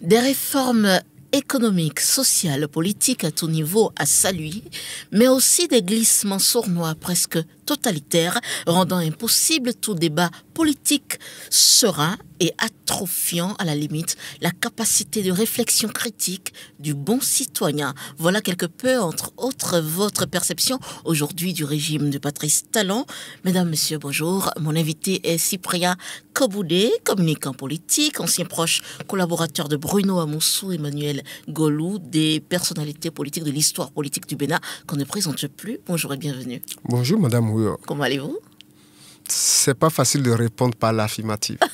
Des réformes économiques, sociales, politiques à tout niveau à saluer, mais aussi des glissements sournois presque totalitaire, rendant impossible tout débat politique serein et atrophiant à la limite la capacité de réflexion critique du bon citoyen. Voilà quelque peu, entre autres, votre perception aujourd'hui du régime de Patrice Talon. Mesdames, Messieurs, bonjour. Mon invité est Cyprien Koboudé, communicant politique, ancien proche collaborateur de Bruno Amoussou, Emmanuel Golou, des personnalités politiques de l'histoire politique du Bénin qu'on ne présente plus. Bonjour et bienvenue. Bonjour, Madame Comment allez-vous C'est pas facile de répondre par l'affirmative.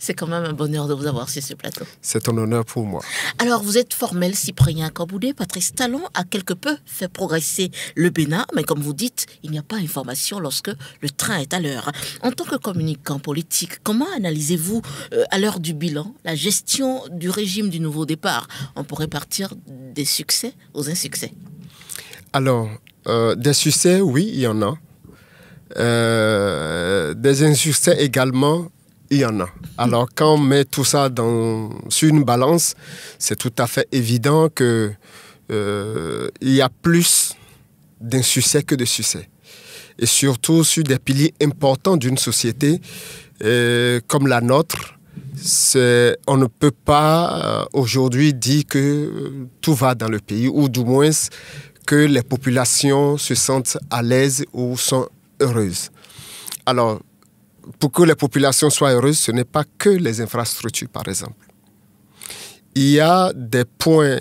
C'est quand même un bonheur de vous avoir sur ce plateau. C'est un honneur pour moi. Alors, vous êtes formel, Cyprien Camboudé. Patrice Talon a quelque peu fait progresser le Bénin, mais comme vous dites, il n'y a pas d'information lorsque le train est à l'heure. En tant que communicant politique, comment analysez-vous, euh, à l'heure du bilan, la gestion du régime du nouveau départ On pourrait partir des succès aux insuccès. Alors, euh, des succès, oui, il y en a. Euh, des insuccès également, il y en a. Alors quand on met tout ça dans, sur une balance, c'est tout à fait évident qu'il euh, y a plus d'insuccès que de succès. Et surtout sur des piliers importants d'une société euh, comme la nôtre, on ne peut pas aujourd'hui dire que tout va dans le pays, ou du moins que les populations se sentent à l'aise ou sont heureuse. Alors, pour que les populations soient heureuses, ce n'est pas que les infrastructures, par exemple. Il y a des points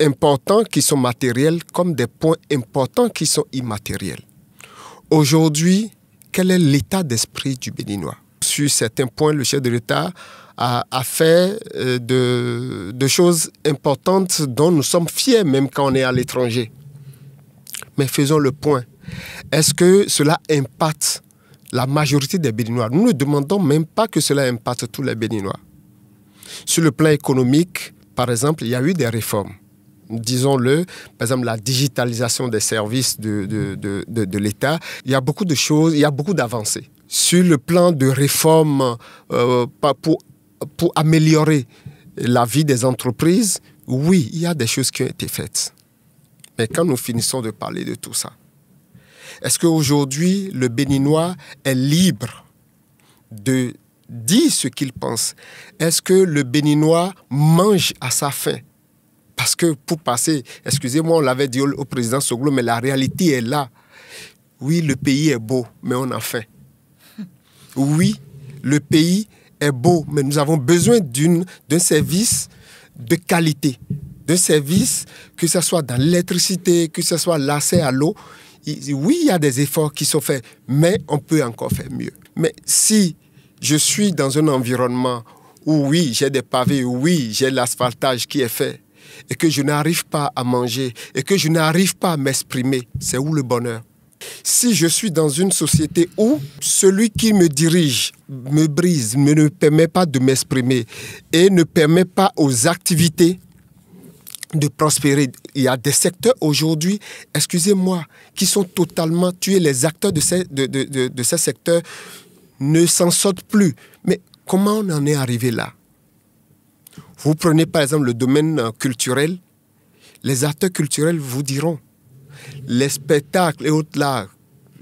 importants qui sont matériels comme des points importants qui sont immatériels. Aujourd'hui, quel est l'état d'esprit du Béninois Sur certains points, le chef de l'État a, fait euh, de, de choses importantes dont nous sommes fiers même quand on est à l'étranger. Mais faisons le point est-ce que cela impacte la majorité des Béninois Nous ne demandons même pas que cela impacte tous les Béninois. Sur le plan économique, par exemple, il y a eu des réformes. Disons-le, par exemple, la digitalisation des services de, de, l'État. Il y a beaucoup de choses, il y a beaucoup d'avancées. Sur le plan de réformes euh, pour, pour améliorer la vie des entreprises, oui, il y a des choses qui ont été faites. Mais quand nous finissons de parler de tout ça, est-ce qu'aujourd'hui, le Béninois est libre de dire ce qu'il pense Est-ce que le Béninois mange à sa faim parce que pour passer, excusez-moi, on l'avait dit au, président Soglo, mais la réalité est là. Oui, le pays est beau, mais on a faim. Oui, le pays est beau, mais nous avons besoin d'un service de qualité, d'un service, que ce soit dans l'électricité, que ce soit l'accès à l'eau oui, il y a des efforts qui sont faits, mais on peut encore faire mieux. Mais si je suis dans un environnement où oui, j'ai des pavés, oui, j'ai l'asphaltage qui est fait, et que je n'arrive pas à manger, et que je n'arrive pas à m'exprimer, c'est où le bonheur si je suis dans une société où celui qui me dirige me brise, me ne permet pas de m'exprimer et ne permet pas aux activités de prospérer. Il y a des secteurs aujourd'hui, excusez-moi, qui sont totalement tués. Les acteurs de ces, de, secteurs ne s'en sortent plus. Mais comment on en est arrivé là Vous prenez par exemple le domaine euh, culturel. Les acteurs culturels vous diront, les spectacles et autres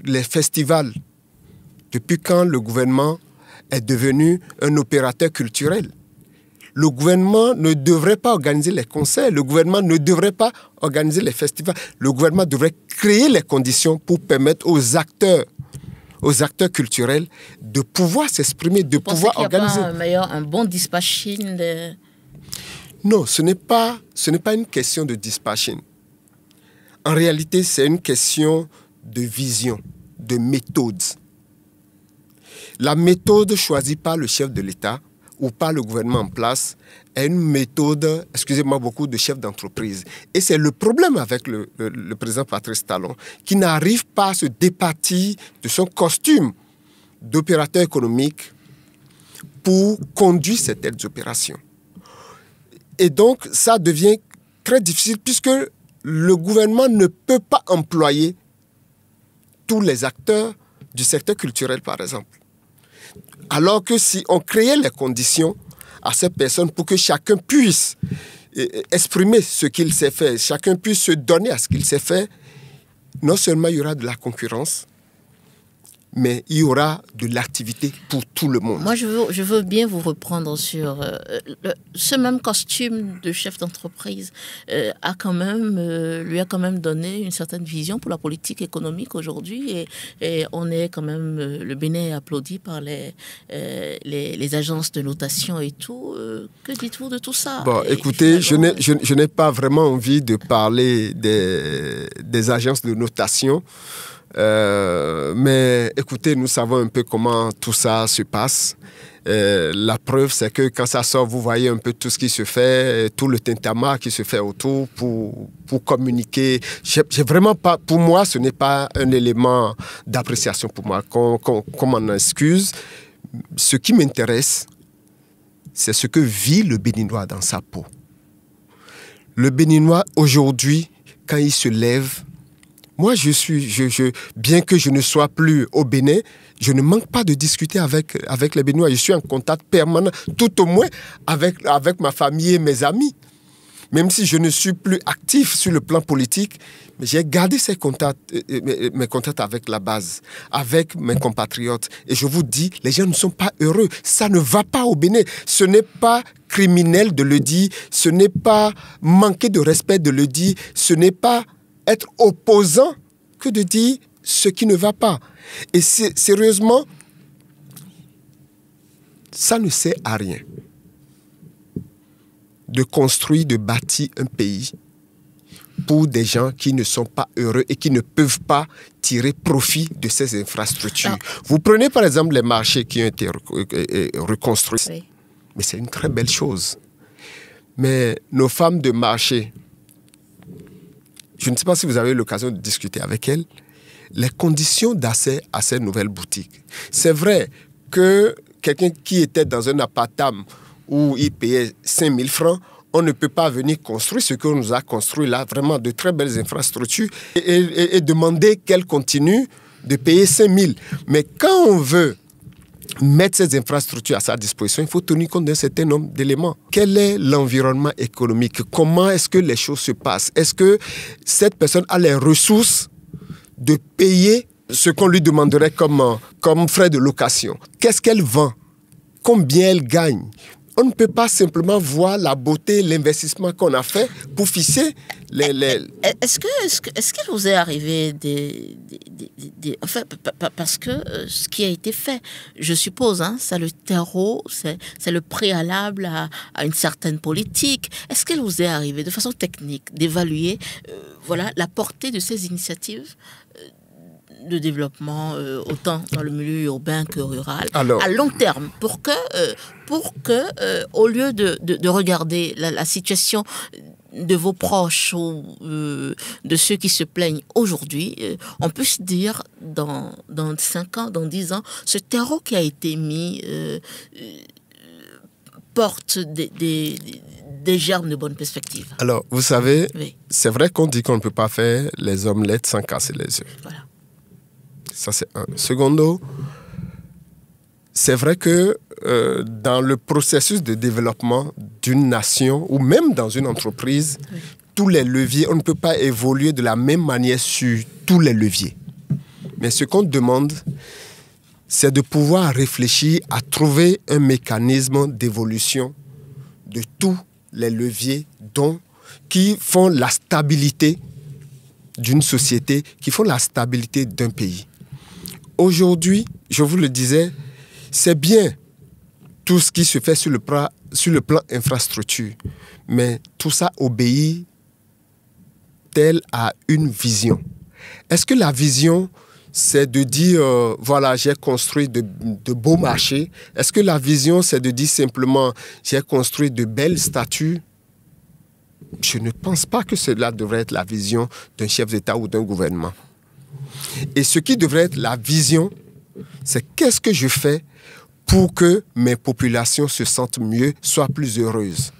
les festivals, depuis quand le gouvernement est devenu un opérateur culturel le gouvernement ne devrait pas organiser les concerts, le gouvernement ne devrait pas organiser les festivals, le gouvernement devrait créer les conditions pour permettre aux acteurs aux acteurs culturels de pouvoir s'exprimer, de pouvoir organiser. un, meilleur, un bon dispatching Non, ce n'est pas ce n'est pas une question de dispatching. En réalité, c'est une question de vision, de méthode. La méthode choisie par le chef de l'État ou pas le gouvernement en place est une méthode, excusez-moi beaucoup, de chefs d'entreprise. Et c'est le problème avec le, président Patrice Talon, qui n'arrive pas à se départir de son costume d'opérateur économique pour conduire ces telles opérations. Et donc, ça devient très difficile puisque le gouvernement ne peut pas employer tous les acteurs du secteur culturel, par exemple. Alors que si on créait les conditions à ces personnes pour que chacun puisse eh, eh, exprimer ce qu'il sait faire, chacun puisse se donner à ce qu'il sait faire, non seulement il y aura de la concurrence, mais il y aura de l'activité pour tout le monde. Moi, je veux, bien vous reprendre sur euh, ce même costume de chef d'entreprise euh, a quand même euh, lui a quand même donné une certaine vision pour la politique économique aujourd'hui et, on est quand même le Bénin applaudi par les, les, agences de notation et tout. que dites-vous de tout ça Bon, écoutez, je n'ai je, n'ai pas vraiment envie de parler des, des agences de notation euh, mais écoutez, nous savons un peu comment tout ça se passe. Euh, la preuve, c'est que quand ça sort, vous voyez un peu tout ce qui se fait, tout le tintamarre qui se fait autour pour, pour communiquer. J'ai vraiment pas, pour moi, ce n'est pas un élément d'appréciation pour moi, qu'on m'en excuse. Ce qui m'intéresse, c'est ce que vit le Béninois dans sa peau. Le Béninois, aujourd'hui, quand il se lève, moi, je suis, je, bien que je ne sois plus au Bénin, je ne manque pas de discuter avec, avec les Béninois. Je suis en contact permanent, tout au moins avec, avec ma famille et mes amis. Même si je ne suis plus actif sur le plan politique, j'ai gardé ces contacts, euh, euh, euh, mes contacts avec la base, avec mes compatriotes. Et je vous dis, les gens ne sont pas heureux. Ça ne va pas au Bénin. Ce n'est pas criminel de le dire. Ce n'est pas manquer de respect de le dire. Ce n'est pas être opposant que de dire ce qui ne va pas. Et sérieusement, ça ne sert à rien de construire, de bâtir un pays pour des gens qui ne sont pas heureux et qui ne peuvent pas tirer profit de ces infrastructures. Ah. Vous prenez par exemple les marchés qui ont été euh, euh, reconstruits. Mais c'est une très belle chose. Mais nos femmes de marché, je ne sais pas si vous avez eu l'occasion de discuter avec elle, les conditions d'accès à ces nouvelles boutiques. C'est vrai que quelqu'un qui était dans un appartement où il payait 5 000 francs, on ne peut pas venir construire ce qu'on nous a construit là, vraiment de très belles infrastructures, et, demander qu'elle continue de payer 5 000. Mais quand on veut mettre ces infrastructures à sa disposition, il faut tenir compte d'un certain nombre d'éléments. Quel est l'environnement économique Comment est-ce que les choses se passent Est-ce que cette personne a les ressources de payer ce qu'on lui demanderait comme, euh, comme frais de location Qu'est-ce qu'elle vend Combien elle gagne on ne peut pas simplement voir la beauté, l'investissement qu'on a fait pour fixer les... les... Eh, eh, est-ce est que, qu'il vous est arrivé des... enfin, parce que euh, ce qui a été fait, je suppose, hein, c'est le terreau, c'est le préalable à, une certaine politique. Est-ce qu'il vous est arrivé, de façon technique, d'évaluer euh, voilà, la portée de ces initiatives de développement, euh, autant dans le milieu urbain que rural, à long terme, pour que, euh, pour que euh, au lieu de, de, regarder la, situation de vos proches ou de ceux qui se plaignent aujourd'hui, on puisse dire dans, dans 5 ans, dans 10 ans, ce terreau qui a été mis porte des, des, des, germes de bonnes perspectives. Alors, vous savez, c'est vrai qu'on dit qu'on ne peut pas faire les omelettes sans casser les yeux. Ça, c'est un. Secondo, c'est vrai que euh, dans le processus de développement d'une nation ou même dans une entreprise, tous les leviers, on ne peut pas évoluer de la même manière sur tous les leviers. Mais ce qu'on demande, c'est de pouvoir réfléchir à trouver un mécanisme d'évolution de tous les leviers dont, qui font la stabilité d'une société, qui font la stabilité d'un pays. Aujourd'hui, je vous le disais, c'est bien tout ce qui se fait sur le, plan, infrastructure, mais tout ça obéit tel à une vision. Est-ce que la vision, c'est de dire, euh, voilà, j'ai construit de beaux marchés Est-ce que la vision, c'est de dire simplement, j'ai construit de belles statues Je ne pense pas que cela devrait être la vision d'un chef d'État ou d'un gouvernement. Et ce qui devrait être la vision, c'est qu'est-ce que je fais pour que mes populations se sentent mieux, soient plus heureuses.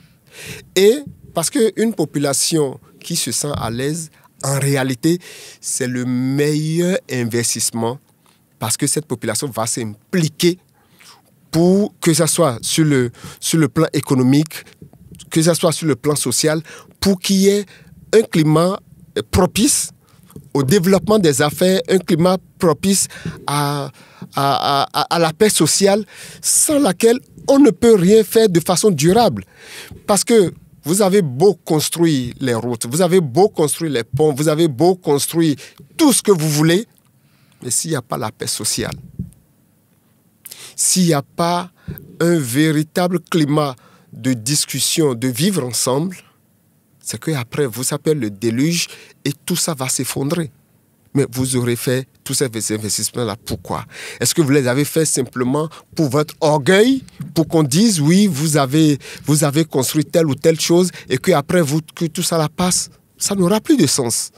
Et parce qu'une population qui se sent à l'aise, en réalité, c'est le meilleur investissement parce que cette population va s'impliquer pour que ce soit sur le, plan économique, que ce soit sur le plan social, pour qu'il y ait un climat propice au développement des affaires, un climat propice à, la paix sociale, sans laquelle on ne peut rien faire de façon durable. Parce que vous avez beau construire les routes, vous avez beau construire les ponts, vous avez beau construire tout ce que vous voulez, mais s'il n'y a pas la paix sociale, s'il n'y a pas un véritable climat de discussion, de vivre ensemble, c'est qu'après, vous s'appelle le déluge et tout ça va s'effondrer. Mais vous aurez fait tous ces investissements-là. Pourquoi Est-ce que vous les avez faits simplement pour votre orgueil Pour qu'on dise, oui, vous avez, vous avez construit telle ou telle chose et qu'après, vous, que tout ça la passe Ça n'aura plus de sens.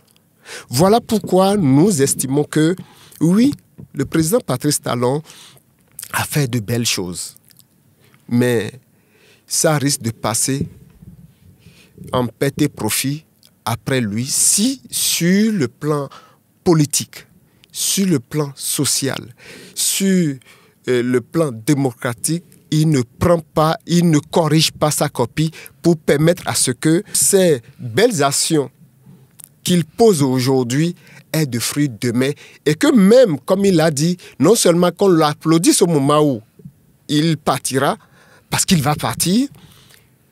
Voilà pourquoi nous estimons que, oui, le président Patrice Talon a fait de belles choses. Mais ça risque de passer en paix profit après lui si sur le plan politique, sur le plan social, sur euh, le plan démocratique, il ne prend pas, il ne corrige pas sa copie pour permettre à ce que ces belles actions qu'il pose aujourd'hui aient de fruits demain. Et que même, comme il a dit, non seulement qu'on l'applaudisse au moment où il partira, parce qu'il va partir,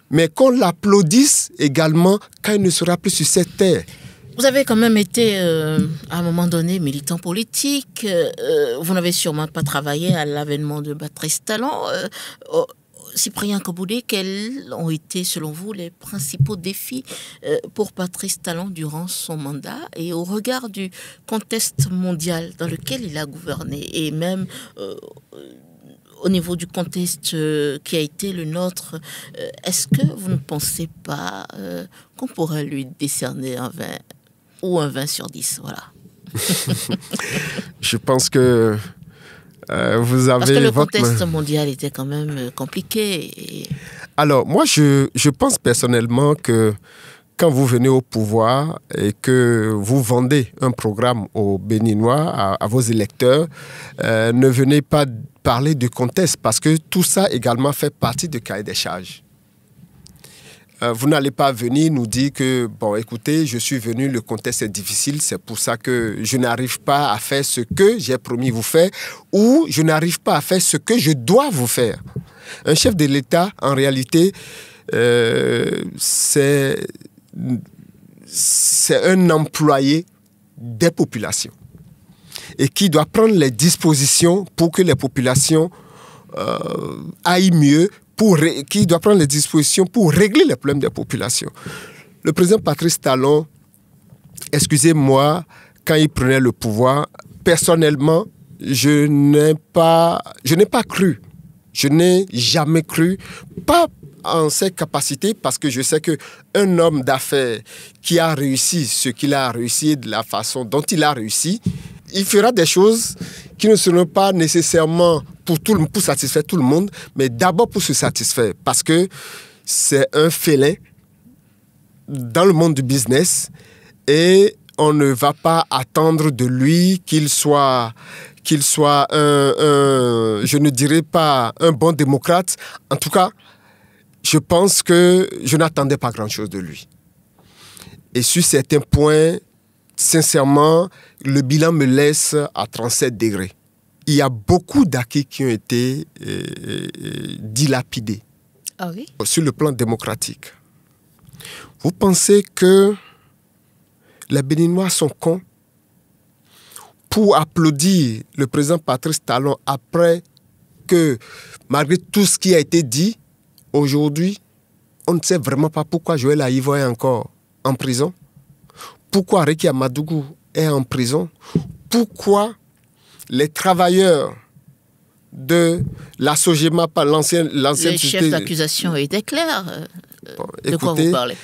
mais qu'on l'applaudisse également quand il ne sera plus sur cette terre. Vous avez quand même été, euh, à un moment donné, militant politique. Euh, euh, vous n'avez sûrement pas travaillé à l'avènement de Patrice Talon. Oh, Cyprien Koboudé, quels ont été, selon vous, les principaux défis pour Patrice Talon durant son mandat et au regard du contexte mondial dans lequel il a gouverné et même au niveau du contexte euh, qui a été le nôtre, euh, est-ce que vous ne pensez pas euh, qu'on pourrait lui décerner un 20 ou un 20 sur 10 Voilà. Je pense que vous avez Parce que le contexte mondial était quand même compliqué. Alors, moi, je, je pense personnellement que quand vous venez au pouvoir et que vous vendez un programme aux Béninois, à, vos électeurs, euh, ne venez pas parler de contexte parce que tout ça également fait partie du cahier des charges. Euh, vous n'allez pas venir nous dire que, bon, écoutez, je suis venu, le contexte est difficile, c'est pour ça que je n'arrive pas à faire ce que j'ai promis vous faire ou je n'arrive pas à faire ce que je dois vous faire. Un chef de l'État, en réalité, euh, c'est c'est un employé des populations et qui doit prendre les dispositions pour que les populations euh, aillent mieux, pour, qui doit prendre les dispositions pour régler les problèmes des populations. Le président Patrice Talon, excusez-moi, quand il prenait le pouvoir, personnellement, je n'ai pas, je n'ai pas cru. Je n'ai jamais cru, pas en ses capacités parce que je sais que un homme d'affaires qui a réussi ce qu'il a réussi de la façon dont il a réussi, il fera des choses qui ne seront pas nécessairement pour tout pour satisfaire tout le monde, mais d'abord pour se satisfaire parce que c'est un félin dans le monde du business et on ne va pas attendre de lui qu'il soit qu'il soit un, je ne dirais pas un bon démocrate, en tout cas je pense que je n'attendais pas grand-chose de lui. Et sur certains points, sincèrement, le bilan me laisse à 37 degrés. Il y a beaucoup d'acquis qui ont été euh, euh, dilapidés ah sur le plan démocratique. Vous pensez que les Béninois sont cons pour applaudir le président Patrice Talon après que, malgré tout ce qui a été dit, Aujourd'hui, on ne sait vraiment pas pourquoi Joël Aïvo est encore en prison. Pourquoi Ricky Amadougou est en prison. Pourquoi les travailleurs de la SOGEMA, l'ancienne... Les chefs d'accusation étaient clairs. Euh, euh, de quoi vous parlez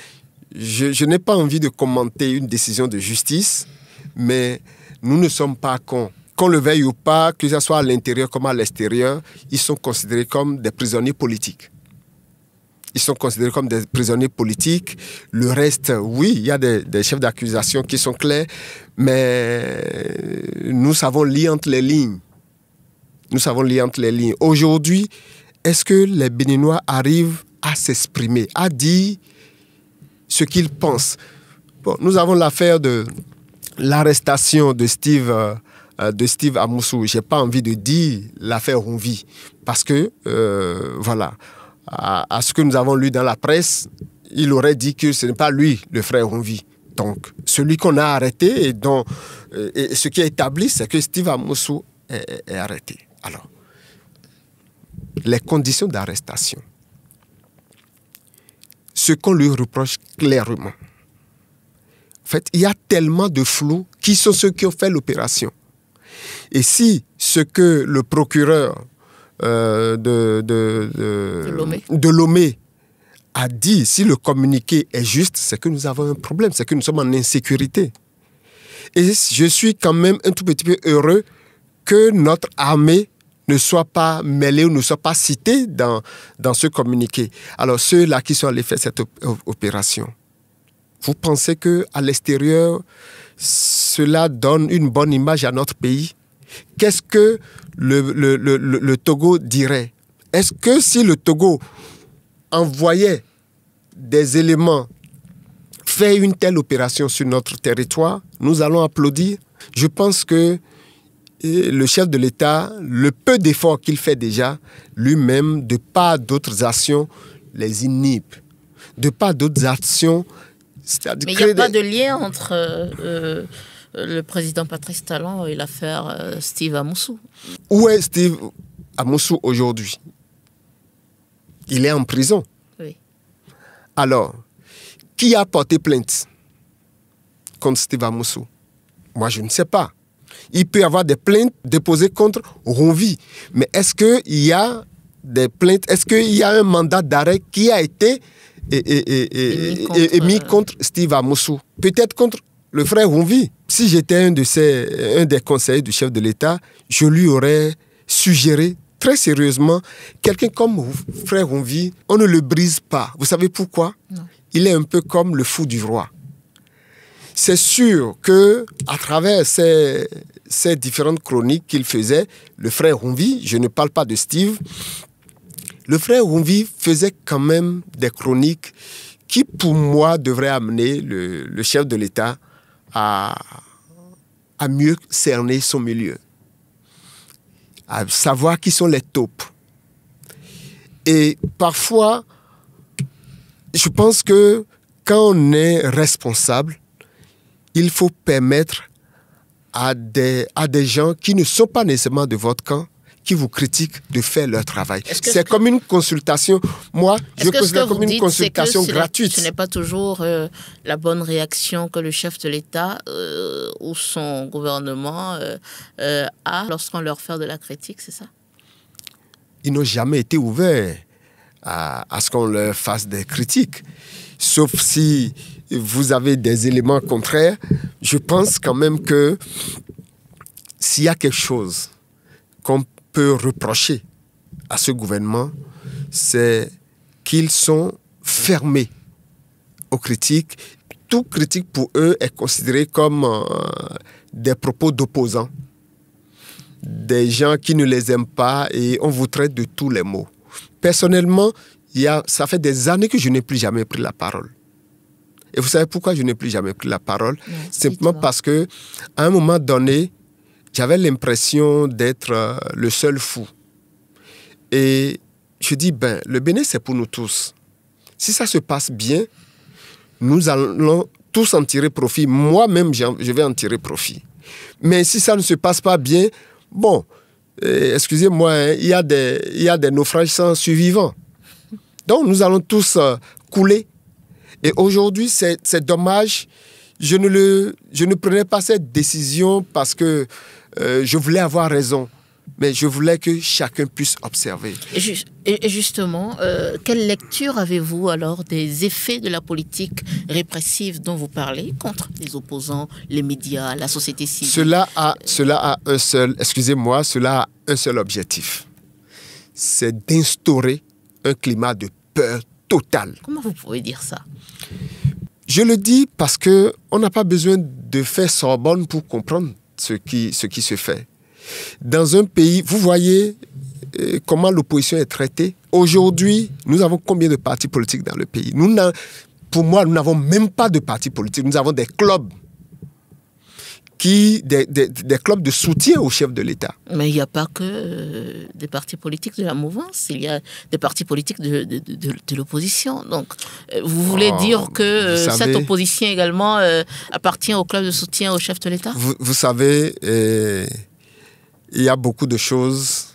Je, n'ai pas envie de commenter une décision de justice, mais nous ne sommes pas cons. Qu'on le veille ou pas, que ce soit à l'intérieur comme à l'extérieur, ils sont considérés comme des prisonniers politiques ils sont considérés comme des prisonniers politiques. Le reste, oui, il y a des, chefs d'accusation qui sont clairs, mais nous savons lire entre les lignes. Nous savons lire entre les lignes. Aujourd'hui, est-ce que les Béninois arrivent à s'exprimer, à dire ce qu'ils pensent Nous avons l'affaire de l'arrestation de Steve. Euh, de Steve Amoussou. J'ai pas envie de dire l'affaire vit parce que euh, voilà, à, ce que nous avons lu dans la presse, il aurait dit que ce n'est pas lui, le frère Ronvi. Donc, celui qu'on a arrêté et, dont, euh, ce qui est établi, c'est que Steve Amosso est, est arrêté. Alors, les conditions d'arrestation, ce qu'on lui reproche clairement. En fait, il y a tellement de flou qui sont ceux qui ont fait l'opération. Et si ce que le procureur euh, de, de, de, Lomé a dit, si le communiqué est juste, c'est que nous avons un problème, c'est que nous sommes en insécurité. Et je suis quand même un tout petit peu heureux que notre armée ne soit pas mêlée ou ne soit pas citée dans, dans ce communiqué. Alors ceux-là qui sont allés faire cette opération, vous pensez que à l'extérieur, cela donne une bonne image à notre pays qu'est-ce que le, Togo dirait Est-ce que si le Togo envoyait des éléments, fait une telle opération sur notre territoire, nous allons applaudir Je pense que euh, le chef de l'État, le peu d'efforts qu'il fait déjà, lui-même, de pas d'autres actions, les inhibe. De pas d'autres actions, mais il n'y a pas de lien entre euh, euh, le président Patrice Talon et l'affaire euh, Steve Amoussou. Où est Steve Amoussou aujourd'hui Il est en prison. Oui. Alors, qui a porté plainte contre Steve Amoussou Moi, je ne sais pas. Il peut y avoir des plaintes déposées contre Ronvi, mais est-ce qu'il y a des plaintes Est-ce qu'il y a un mandat d'arrêt qui a été émis contre, euh, contre Steve Amoussou Peut-être contre le frère Ronvi. Si j'étais un, de un des conseillers du chef de l'État, je lui aurais suggéré très sérieusement, quelqu'un comme Frère Honvi, on ne le brise pas. Vous savez pourquoi Il est un peu comme le fou du roi. C'est sûr que à travers ces, différentes chroniques qu'il faisait, le frère Honvi, je ne parle pas de Steve, le frère Honvi faisait quand même des chroniques qui, pour moi, devraient amener le chef de l'État à, mieux cerner son milieu, à savoir qui sont les taupes. Et parfois, je pense que quand on est responsable, il faut permettre à des, à des gens qui ne sont pas nécessairement de votre camp qui vous critiquent de faire leur travail. C'est comme une consultation. Moi, je considère comme une consultation gratuite. Ce n'est pas toujours euh, la bonne réaction que le chef de l'État euh, ou son gouvernement euh, a lorsqu'on leur fait de la critique, c'est ça Ils n'ont jamais été ouverts à, à ce qu'on leur fasse des critiques. Sauf si vous avez des éléments contraires, je pense quand même que s'il y a quelque chose peut reprocher à ce gouvernement, c'est qu'ils sont fermés aux critiques. Tout critique pour eux est considéré comme euh, des propos d'opposants, des gens qui ne les aiment pas et on vous traite de tous les mots. Personnellement, ça fait des années que je n'ai plus jamais pris la parole. Et vous savez pourquoi je n'ai plus jamais pris la parole Simplement parce que à un moment donné, j'avais l'impression d'être euh, le seul fou. Et je dis, ben, le Bénin, c'est pour nous tous. Si ça se passe bien, nous allons tous en tirer profit. Moi-même, je vais en tirer profit. Mais si ça ne se passe pas bien, bon, euh, excusez-moi, hein, il, y a des, naufrages sans survivants. Donc nous allons tous euh, couler. Et aujourd'hui, c'est dommage. Je ne, le, je ne prenais pas cette décision parce que euh, je voulais avoir raison, mais je voulais que chacun puisse observer. Et justement, euh, quelle lecture avez-vous alors des effets de la politique répressive dont vous parlez contre les opposants, les médias, la société civile Cela a, cela a un seul, excusez-moi, cela a un seul objectif. C'est d'instaurer un climat de peur totale. Comment vous pouvez dire ça Je le dis parce que on n'a pas besoin de faire Sorbonne pour comprendre ce qui, ce qui se fait. Dans un pays, vous voyez euh, comment l'opposition est traitée. Aujourd'hui, nous avons combien de partis politiques dans le pays nous Pour moi, nous n'avons même pas de partis politiques. Nous avons des clubs qui, des, des, clubs de soutien au chef de l'État. Mais il n'y a pas que euh, des partis politiques de la mouvance, il y a des partis politiques de, de, l'opposition. Donc, euh, vous voulez oh, dire que euh, cette opposition également appartient au club de soutien au chef de l'État vous, savez, il y a beaucoup de choses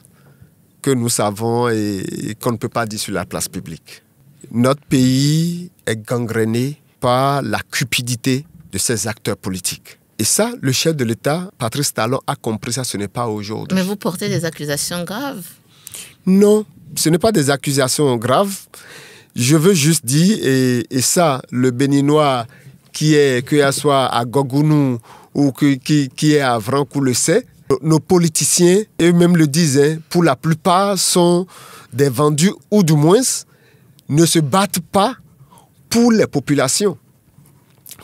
que nous savons et, qu'on ne peut pas dire sur la place publique. Notre pays est gangréné par la cupidité de ces acteurs politiques et ça, le chef de l'État, Patrice Talon, a compris ça, ce n'est pas aujourd'hui. Mais vous portez des accusations graves Non, ce n'est pas des accusations graves. Je veux juste dire, et, ça, le Béninois qui est, que soit à Gogounou ou qui, qui, est à Vrancou le sait, nos politiciens, eux-mêmes le disent, hein, pour la plupart sont des vendus ou du moins ne se battent pas pour les populations.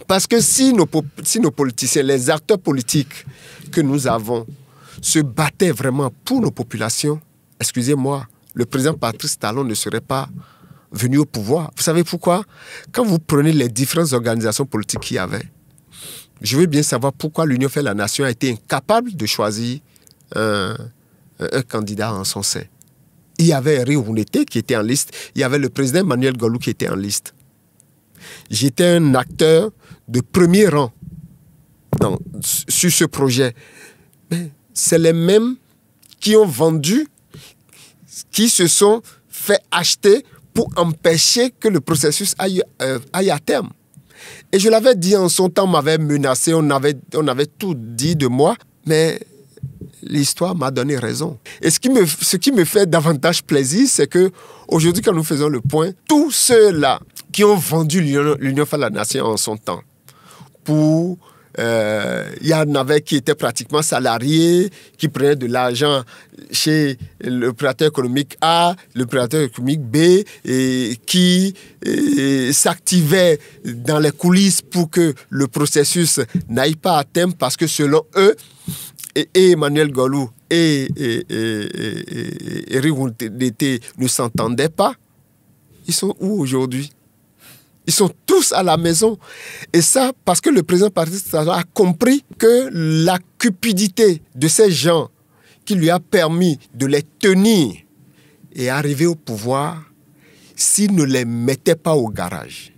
Parce que si nos, politiciens, les acteurs politiques que nous avons se battaient vraiment pour nos populations, excusez-moi, le président Patrice Talon ne serait pas venu au pouvoir. Vous savez pourquoi Quand vous prenez les différentes organisations politiques qu'il y avait, je veux bien savoir pourquoi l'Union fait la nation a été incapable de choisir euh, un, candidat en son sein. Il y avait Rio qui était en liste, il y avait le président Emmanuel Golou qui était en liste j'étais un acteur de premier rang dans, sur ce projet. c'est les mêmes qui ont vendu, qui se sont fait acheter pour empêcher que le processus euh, aille, à terme. Et je l'avais dit en son temps, on m'avait menacé, on avait, on avait tout dit de moi, mais l'histoire m'a donné raison. Et ce qui me, ce qui me fait davantage plaisir, c'est que aujourd'hui, quand nous faisons le point, tous ceux-là qui ont vendu l'Union la Nation en son temps. Pour, il euh, y en avait qui étaient pratiquement salariés, qui prenaient de l'argent chez l'opérateur économique A, l'opérateur économique B, et qui euh, s'activaient dans les coulisses pour que le processus n'aille pas à terme, parce que selon eux, et, Emmanuel Golou et, et, et, ne s'entendaient pas. Ils sont où aujourd'hui ils sont tous à la maison. Et ça, parce que le président Patrice a compris que la cupidité de ces gens qui lui a permis de les tenir et arriver au pouvoir, s'il ne les mettait pas au garage,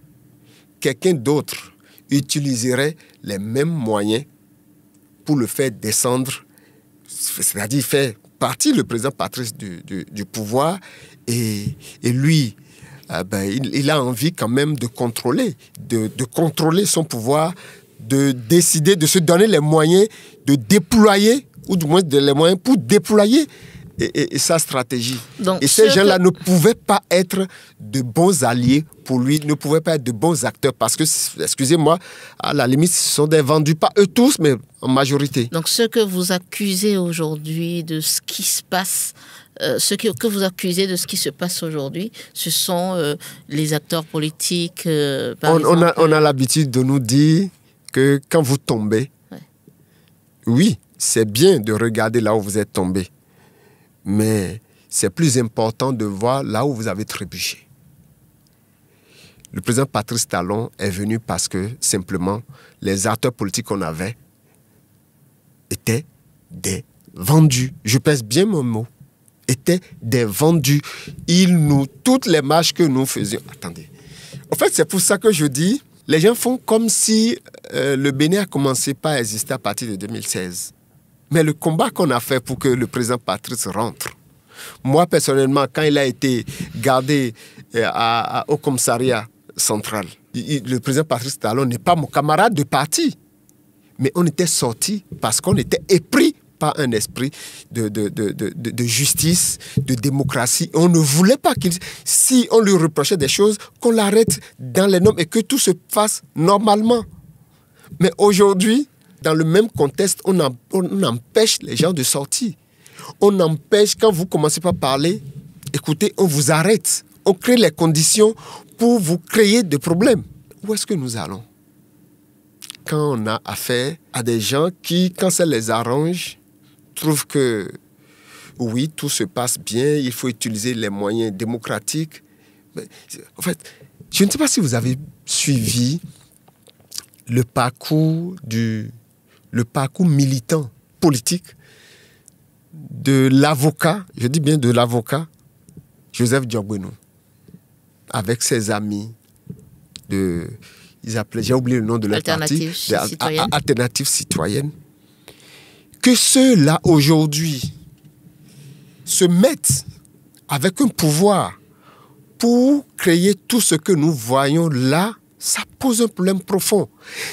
quelqu'un d'autre utiliserait les mêmes moyens pour le faire descendre, c'est-à-dire faire partie le président Patrice du, pouvoir et, et lui ah ben, il, a envie quand même de contrôler, de, contrôler son pouvoir, de décider, de se donner les moyens de déployer, ou du moins de les moyens pour déployer et, sa stratégie. et ces gens-là ne pouvaient pas être de bons alliés pour lui, ne pouvaient pas être de bons acteurs parce que, excusez-moi, à la limite, ce sont des vendus, pas eux tous, mais en majorité. Donc ce que vous accusez aujourd'hui de ce qui se passe euh, ce que, vous accusez de ce qui se passe aujourd'hui, ce sont euh, les acteurs politiques. Euh, on, a, l'habitude de nous dire que quand vous tombez, oui, c'est bien de regarder là où vous êtes tombé, mais c'est plus important de voir là où vous avez trébuché. Le président Patrice Talon est venu parce que simplement les acteurs politiques qu'on avait étaient des vendus. Je pèse bien mon mot étaient des vendus. Ils nous, toutes les marches que nous faisions. Attendez. En fait, c'est pour ça que je dis, les gens font comme si euh, le Bénin a commencé pas à exister à partir de 2016. Mais le combat qu'on a fait pour que le président Patrice rentre, moi personnellement, quand il a été gardé euh, au commissariat central, le président Patrice Talon n'est pas mon camarade de parti. Mais on était sortis parce qu'on était épris pas un esprit de, de, de, de, justice, de démocratie. On ne voulait pas qu'il, si on lui reprochait des choses, qu'on l'arrête dans les normes et que tout se fasse normalement. Mais aujourd'hui, dans le même contexte, on, on empêche les gens de sortir. On empêche, quand vous commencez pas à parler, écoutez, on vous arrête. On crée les conditions pour vous créer des problèmes. Où est-ce que nous allons quand on a affaire à des gens qui, quand ça les arrange, trouve que oui, tout se passe bien, il faut utiliser les moyens démocratiques. en fait, je ne sais pas si vous avez suivi le parcours, du, le parcours militant politique de l'avocat, je dis bien de l'avocat, Joseph Diogbenou, avec ses amis de... Ils appelaient, j'ai oublié le nom de leur parti. Alternative citoyenne que ceux-là aujourd'hui se mettent avec un pouvoir pour créer tout ce que nous voyons là, ça pose un problème profond.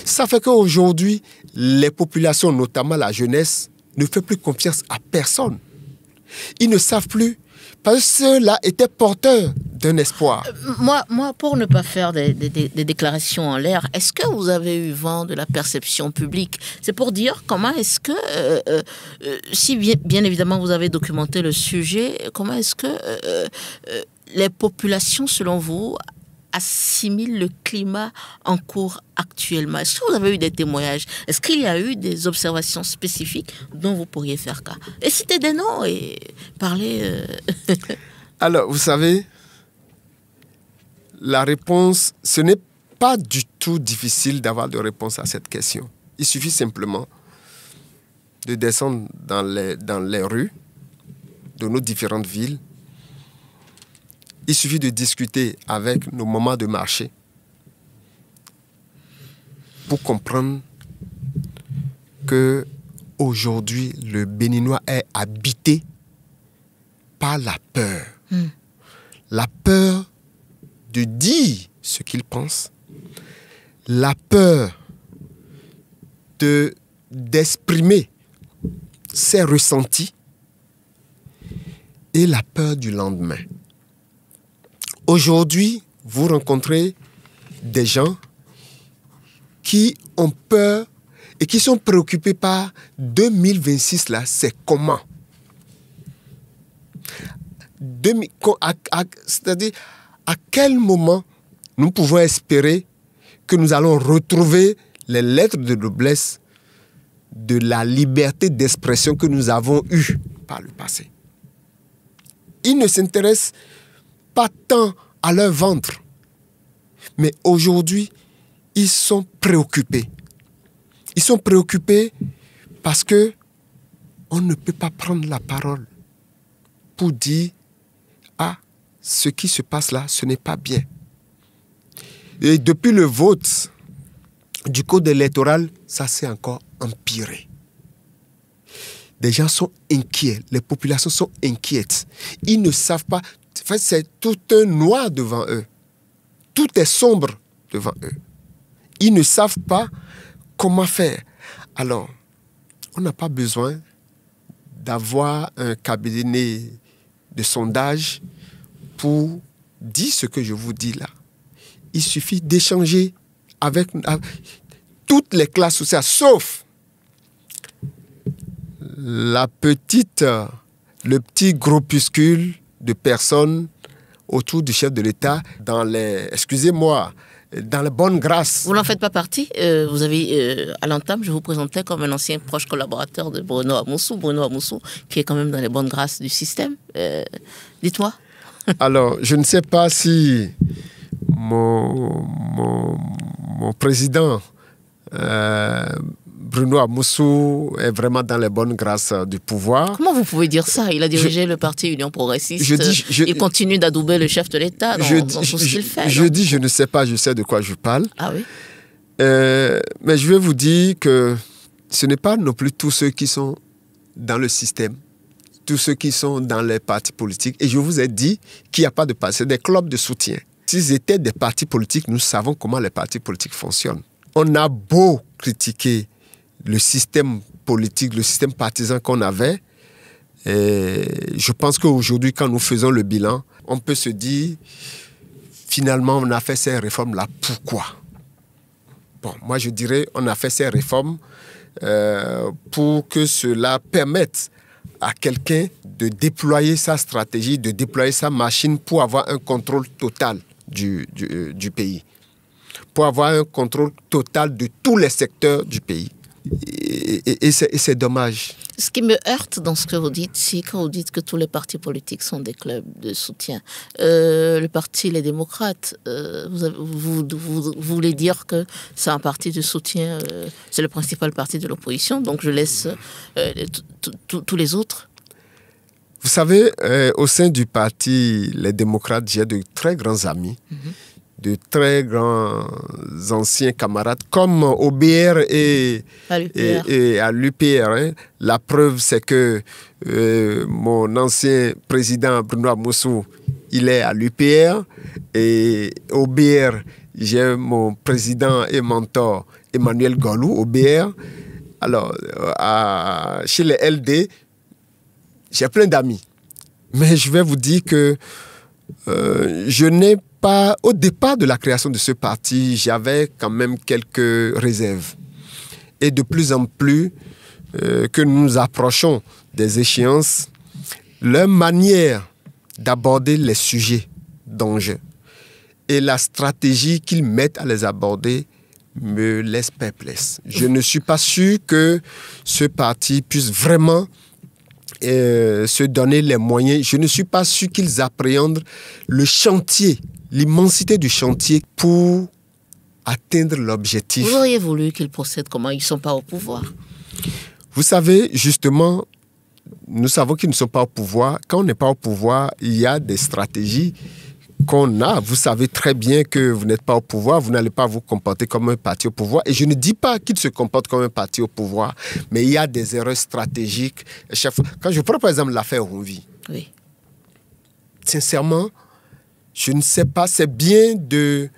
Ça fait qu'aujourd'hui, les populations, notamment la jeunesse, ne fait plus confiance à personne. Ils ne savent plus parce que cela était porteur d'un espoir. Euh, moi, moi, pour ne pas faire des, déclarations en l'air, est-ce que vous avez eu vent de la perception publique C'est pour dire comment est-ce que, euh, euh, si bien, évidemment vous avez documenté le sujet, comment est-ce que les populations, selon vous, assimile le climat en cours actuellement Est-ce que vous avez eu des témoignages Est-ce qu'il y a eu des observations spécifiques dont vous pourriez faire cas Et citer des noms et parler. Euh, Alors, vous savez, la réponse, ce n'est pas du tout difficile d'avoir de réponse à cette question. Il suffit simplement de descendre dans les, dans les rues de nos différentes villes il suffit de discuter avec nos moments de marché pour comprendre que aujourd'hui le Béninois est habité par la peur. Hmm. La peur de dire ce qu'il pense, la peur de d'exprimer ses ressentis et la peur du lendemain. Aujourd'hui, vous rencontrez des gens qui ont peur et qui sont préoccupés par 2026, là, c'est comment C'est-à-dire, à quel moment nous pouvons espérer que nous allons retrouver les lettres de noblesse de la liberté d'expression que nous avons eue par le passé. Ils ne s'intéressent pas tant à leur ventre. Mais aujourd'hui, ils sont préoccupés. Ils sont préoccupés parce que on ne peut pas prendre la parole pour dire ah ce qui se passe là, ce n'est pas bien. Et depuis le vote du code électoral, ça s'est encore empiré. Des gens sont inquiets, les populations sont inquiètes. Ils ne savent pas fait, c'est tout un noir devant eux. Tout est sombre devant eux. Ils ne savent pas comment faire. Alors, on n'a pas besoin d'avoir un cabinet de sondage pour dire ce que je vous dis là. Il suffit d'échanger avec, ah, toutes les classes sociales, sauf la petite, euh, le petit groupuscule de personnes autour du chef de l'État dans les, excusez-moi, dans les bonnes grâces. Vous n'en faites pas partie. Euh, vous avez, euh, à l'entame, je vous présentais comme un ancien proche collaborateur de Bruno Amoussou, Bruno Amoussou, qui est quand même dans les bonnes grâces du système. Euh, dites-moi. Alors, je ne sais pas si mon, mon, mon président Bruno Amoussou est vraiment dans les bonnes grâces euh, du pouvoir. Comment vous pouvez dire ça Il a dirigé le parti Union Progressiste. Je dis, il continue d'adouber le chef de l'État dans, tout qu'il fait. Je dis, je ne sais pas, je sais de quoi je parle. Ah oui. Euh, mais je vais vous dire que ce n'est pas non plus tous ceux qui sont dans le système, tous ceux qui sont dans les partis politiques. Et je vous ai dit qu'il n'y a pas de passer c'est des clubs de soutien. S'ils étaient des partis politiques, nous savons comment les partis politiques fonctionnent. On a beau critiquer le système politique, le système partisan qu'on avait. Et je pense qu'aujourd'hui, quand nous faisons le bilan, on peut se dire, finalement, on a fait ces réformes-là. Pourquoi Bon, moi, je dirais, on a fait ces réformes euh, pour que cela permette à quelqu'un de déployer sa stratégie, de déployer sa machine pour avoir un contrôle total du pays, pour avoir un contrôle total de tous les secteurs du pays. Et, c'est dommage. Ce qui me heurte dans ce que vous dites, c'est quand vous dites que tous les partis politiques sont des clubs de soutien. Euh, le parti Les Démocrates, euh, vous, voulez dire que c'est un parti de soutien, euh, c'est le principal parti de l'opposition, donc je laisse tous les autres. Vous savez, au sein du parti Les Démocrates, j'ai de très grands amis. Mhm de très grands anciens camarades, comme au BR et à l'UPR. Et, à hein. La preuve, c'est que euh, mon ancien président Bruno Moussou, il est à l'UPR et au BR, j'ai mon président et mentor Emmanuel gallou au BR. Alors, euh, à, chez les LD, j'ai plein d'amis. Mais je vais vous dire que euh, je n'ai au départ de la création de ce parti, j'avais quand même quelques réserves. Et de plus en plus euh, que nous nous approchons des échéances, leur manière d'aborder les sujets d'enjeu et la stratégie qu'ils mettent à les aborder me laisse perplexe. Je ne suis pas sûr que ce parti puisse vraiment euh, se donner les moyens. Je ne suis pas sûr qu'ils appréhendent le chantier, l'immensité du chantier pour atteindre l'objectif. Vous auriez voulu qu'ils procèdent comment Ils ne sont pas au pouvoir. Vous savez, justement, nous savons qu'ils ne sont pas au pouvoir. Quand on n'est pas au pouvoir, il y a des stratégies qu'on a, vous savez très bien que vous n'êtes pas au pouvoir, vous n'allez pas vous comporter comme un parti au pouvoir. Et je ne dis pas qu'il se comporte comme un parti au pouvoir, mais il y a des erreurs stratégiques. Quand je prends par exemple l'affaire Rouvi, sincèrement, je ne sais pas, c'est bien de,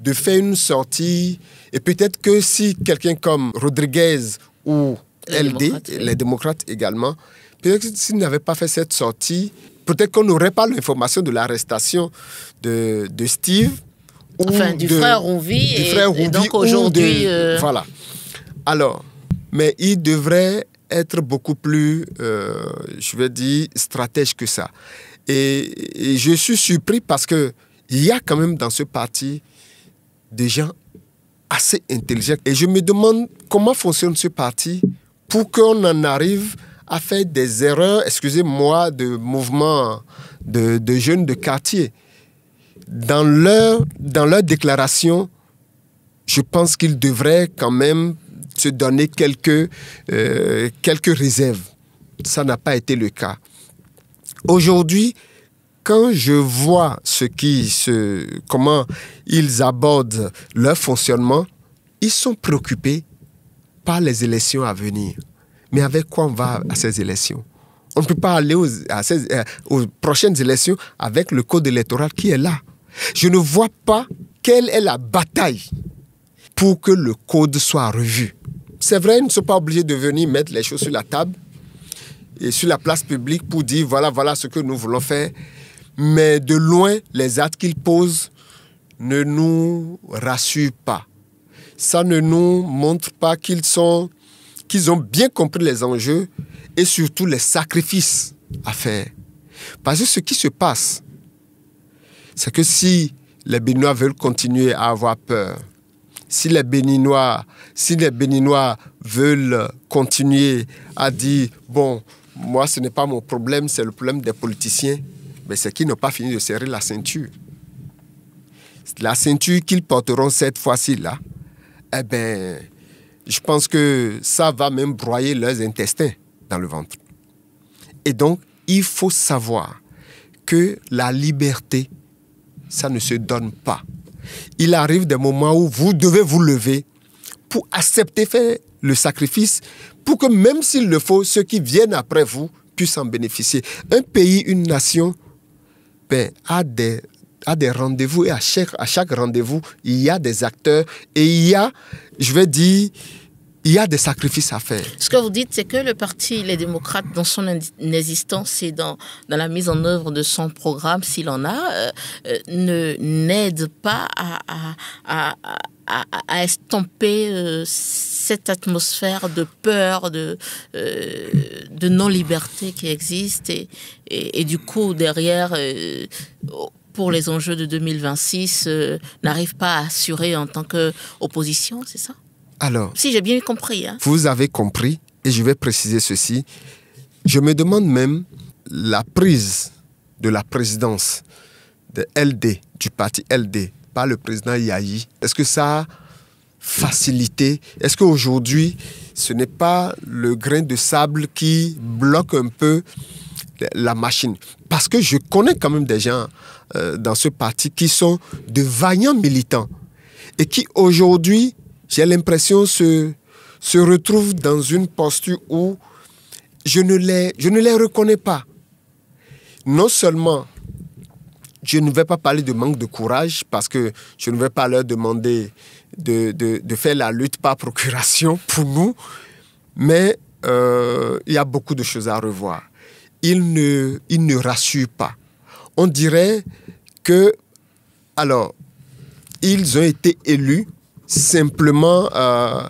de faire une sortie. Et peut-être que si quelqu'un comme Rodriguez ou LD, les démocrates également, peut-être s'il n'avaient pas fait cette sortie, peut-être qu'on n'aurait pas l'information de l'arrestation de, Steve. Ou enfin, du frère Rouvi. Du frère et, donc aujourd'hui. Euh, voilà. Alors, mais il devrait être beaucoup plus, euh, je vais dire, stratège que ça. Et, et je suis surpris parce qu'il y a quand même dans ce parti des gens assez intelligents. Et je me demande comment fonctionne ce parti pour qu'on en arrive a fait des erreurs, excusez-moi, de mouvements de, jeunes de quartier. Dans leur, dans leur déclaration, je pense qu'ils devraient quand même se donner quelques, euh, quelques réserves. Ça n'a pas été le cas. Aujourd'hui, quand je vois ce qui se, comment ils abordent leur fonctionnement, ils sont préoccupés par les élections à venir. Mais avec quoi on va à ces élections On ne peut pas aller aux, euh, aux prochaines élections avec le code électoral qui est là. Je ne vois pas quelle est la bataille pour que le code soit revu. C'est vrai, ils ne sont pas obligés de venir mettre les choses sur la table et sur la place publique pour dire voilà, voilà ce que nous voulons faire. Mais de loin, les actes qu'ils posent ne nous rassurent pas. Ça ne nous montre pas qu'ils sont qu'ils ont bien compris les enjeux et surtout les sacrifices à faire. Parce que ce qui se passe, c'est que si les Béninois veulent continuer à avoir peur, si les Béninois, si les Béninois veulent continuer à dire, bon, moi ce n'est pas mon problème, c'est le problème des politiciens, mais c'est qu'ils n'ont pas fini de serrer la ceinture. La ceinture qu'ils porteront cette fois-ci là, eh bien, je pense que ça va même broyer leurs intestins dans le ventre. Et donc, il faut savoir que la liberté, ça ne se donne pas. Il arrive des moments où vous devez vous lever pour accepter faire le sacrifice, pour que même s'il le faut, ceux qui viennent après vous puissent en bénéficier. Un pays, une nation, ben, a des, des rendez-vous et à chaque, à chaque rendez-vous, il y a des acteurs et il y a, je vais dire, il y a des sacrifices à faire. Ce que vous dites, c'est que le parti Les Démocrates, dans son existence et dans, dans la mise en œuvre de son programme, s'il en a, euh, euh, ne n'aide pas à, à, à, à estomper euh, cette atmosphère de peur, de, de non-liberté qui existe et, et, et, du coup, derrière... pour les enjeux de 2026, n'arrive pas à assurer en tant qu'opposition, c'est ça alors. Si j'ai bien compris. Hein. Vous avez compris, et je vais préciser ceci. Je me demande même la prise de la présidence de LD, du parti LD, par le président Yahi. Est-ce que ça a facilité Est-ce qu'aujourd'hui, ce n'est pas le grain de sable qui bloque un peu la machine Parce que je connais quand même des gens euh, dans ce parti qui sont de vaillants militants et qui aujourd'hui j'ai l'impression, se, se retrouvent dans une posture où je ne, les, je ne les reconnais pas. Non seulement je ne vais pas parler de manque de courage parce que je ne vais pas leur demander de, faire la lutte par procuration pour nous, mais euh, il y a beaucoup de choses à revoir. Ils ne, ils ne rassurent pas. On dirait que, alors, ils ont été élus simplement, euh,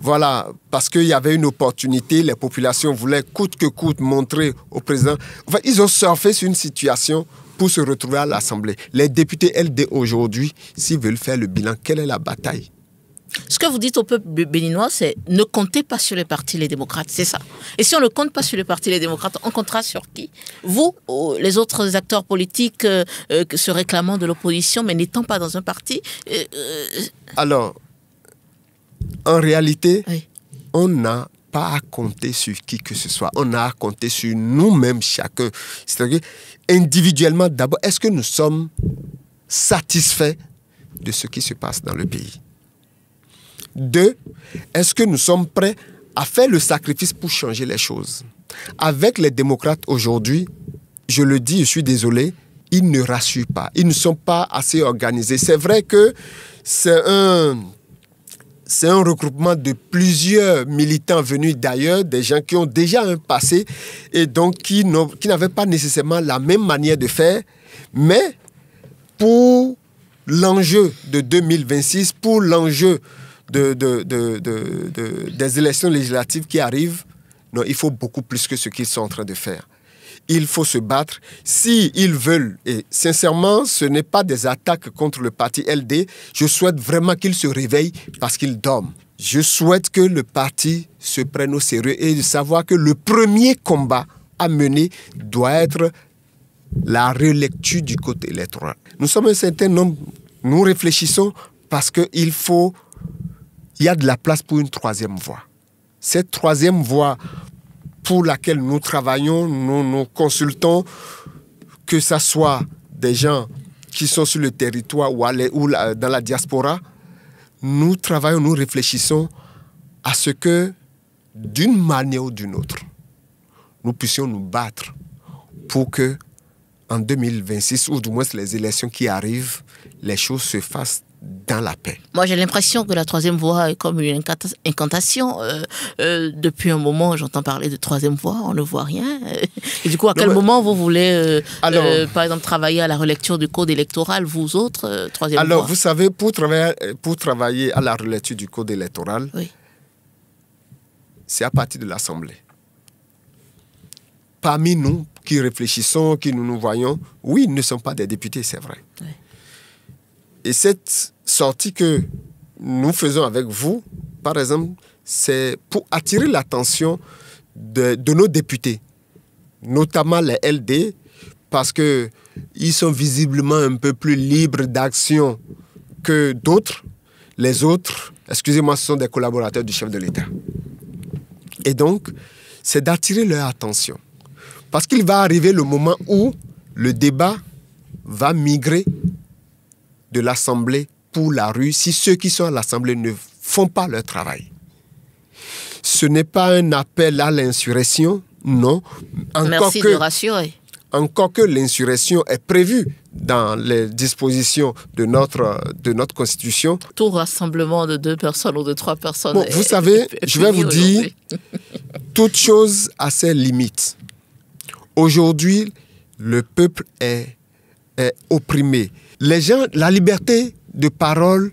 voilà, parce qu'il y avait une opportunité, les populations voulaient coûte que coûte montrer au président. ils ont surfé sur une situation pour se retrouver à l'Assemblée. Les députés LD aujourd'hui, s'ils veulent faire le bilan, quelle est la bataille ce que vous dites au peuple béninois, c'est ne comptez pas sur les partis les démocrates, c'est ça. Et si on ne compte pas sur les partis les démocrates, on comptera sur qui Vous, ou les autres acteurs politiques euh, euh, se réclamant de l'opposition, mais n'étant pas dans un parti euh, Alors, en réalité, on n'a pas à compter sur qui que ce soit. On a à compter sur nous-mêmes chacun. C'est-à-dire, individuellement, d'abord, est-ce que nous sommes satisfaits de ce qui se passe dans le pays deux, est-ce que nous sommes prêts à faire le sacrifice pour changer les choses Avec les démocrates aujourd'hui, je le dis, je suis désolé, ils ne rassurent pas. Ils ne sont pas assez organisés. C'est vrai que c'est un, c'est un regroupement de plusieurs militants venus d'ailleurs, des gens qui ont déjà un passé et donc qui, n'avaient pas nécessairement la même manière de faire. Mais pour l'enjeu de 2026, pour l'enjeu de, des élections législatives qui arrivent, non, il faut beaucoup plus que ce qu'ils sont en train de faire. Il faut se battre s'ils ils veulent. Et sincèrement, ce n'est pas des attaques contre le parti LD. Je souhaite vraiment qu'ils se réveillent parce qu'ils dorment. Je souhaite que le parti se prenne au sérieux et de savoir que le premier combat à mener doit être la relecture du côté électoral. Nous sommes un certain nombre, nous réfléchissons parce qu'il faut il y a de la place pour une troisième voie. Cette troisième voie pour laquelle nous travaillons, nous nous consultons, que ce soit des gens qui sont sur le territoire ou, dans la diaspora, nous travaillons, nous réfléchissons à ce que, d'une manière ou d'une autre, nous puissions nous battre pour que, en 2026, ou du moins les élections qui arrivent, les choses se fassent dans la paix. Moi, j'ai l'impression que la troisième voie est comme une incantation. Euh, euh, depuis un moment, j'entends parler de troisième voie, on ne voit rien. Euh, et du coup, à quel moment vous voulez, par exemple, travailler à la relecture du code électoral, vous autres, troisième voie Alors, vous savez, pour travailler, pour travailler à la relecture du code électoral, c'est à partir de l'Assemblée. Parmi nous qui réfléchissons, qui nous nous voyons, oui, ils ne sont pas des députés, c'est vrai. Oui. Et cette sortie que nous faisons avec vous, par exemple, c'est pour attirer l'attention de, nos députés, notamment les LD, parce qu'ils sont visiblement un peu plus libres d'action que d'autres. Les autres, excusez-moi, ce sont des collaborateurs du chef de l'État. Et donc, c'est d'attirer leur attention. Parce qu'il va arriver le moment où le débat va migrer de l'Assemblée pour la rue si ceux qui sont à l'Assemblée ne font pas leur travail. Ce n'est pas un appel à l'insurrection, non. Encore que, Encore que l'insurrection est prévue dans les dispositions de notre, de notre Constitution. Tout rassemblement de deux personnes ou de trois personnes. vous savez, je vais vous dire, toute chose a ses limites. Aujourd'hui, le peuple est, est opprimé les gens, la liberté de parole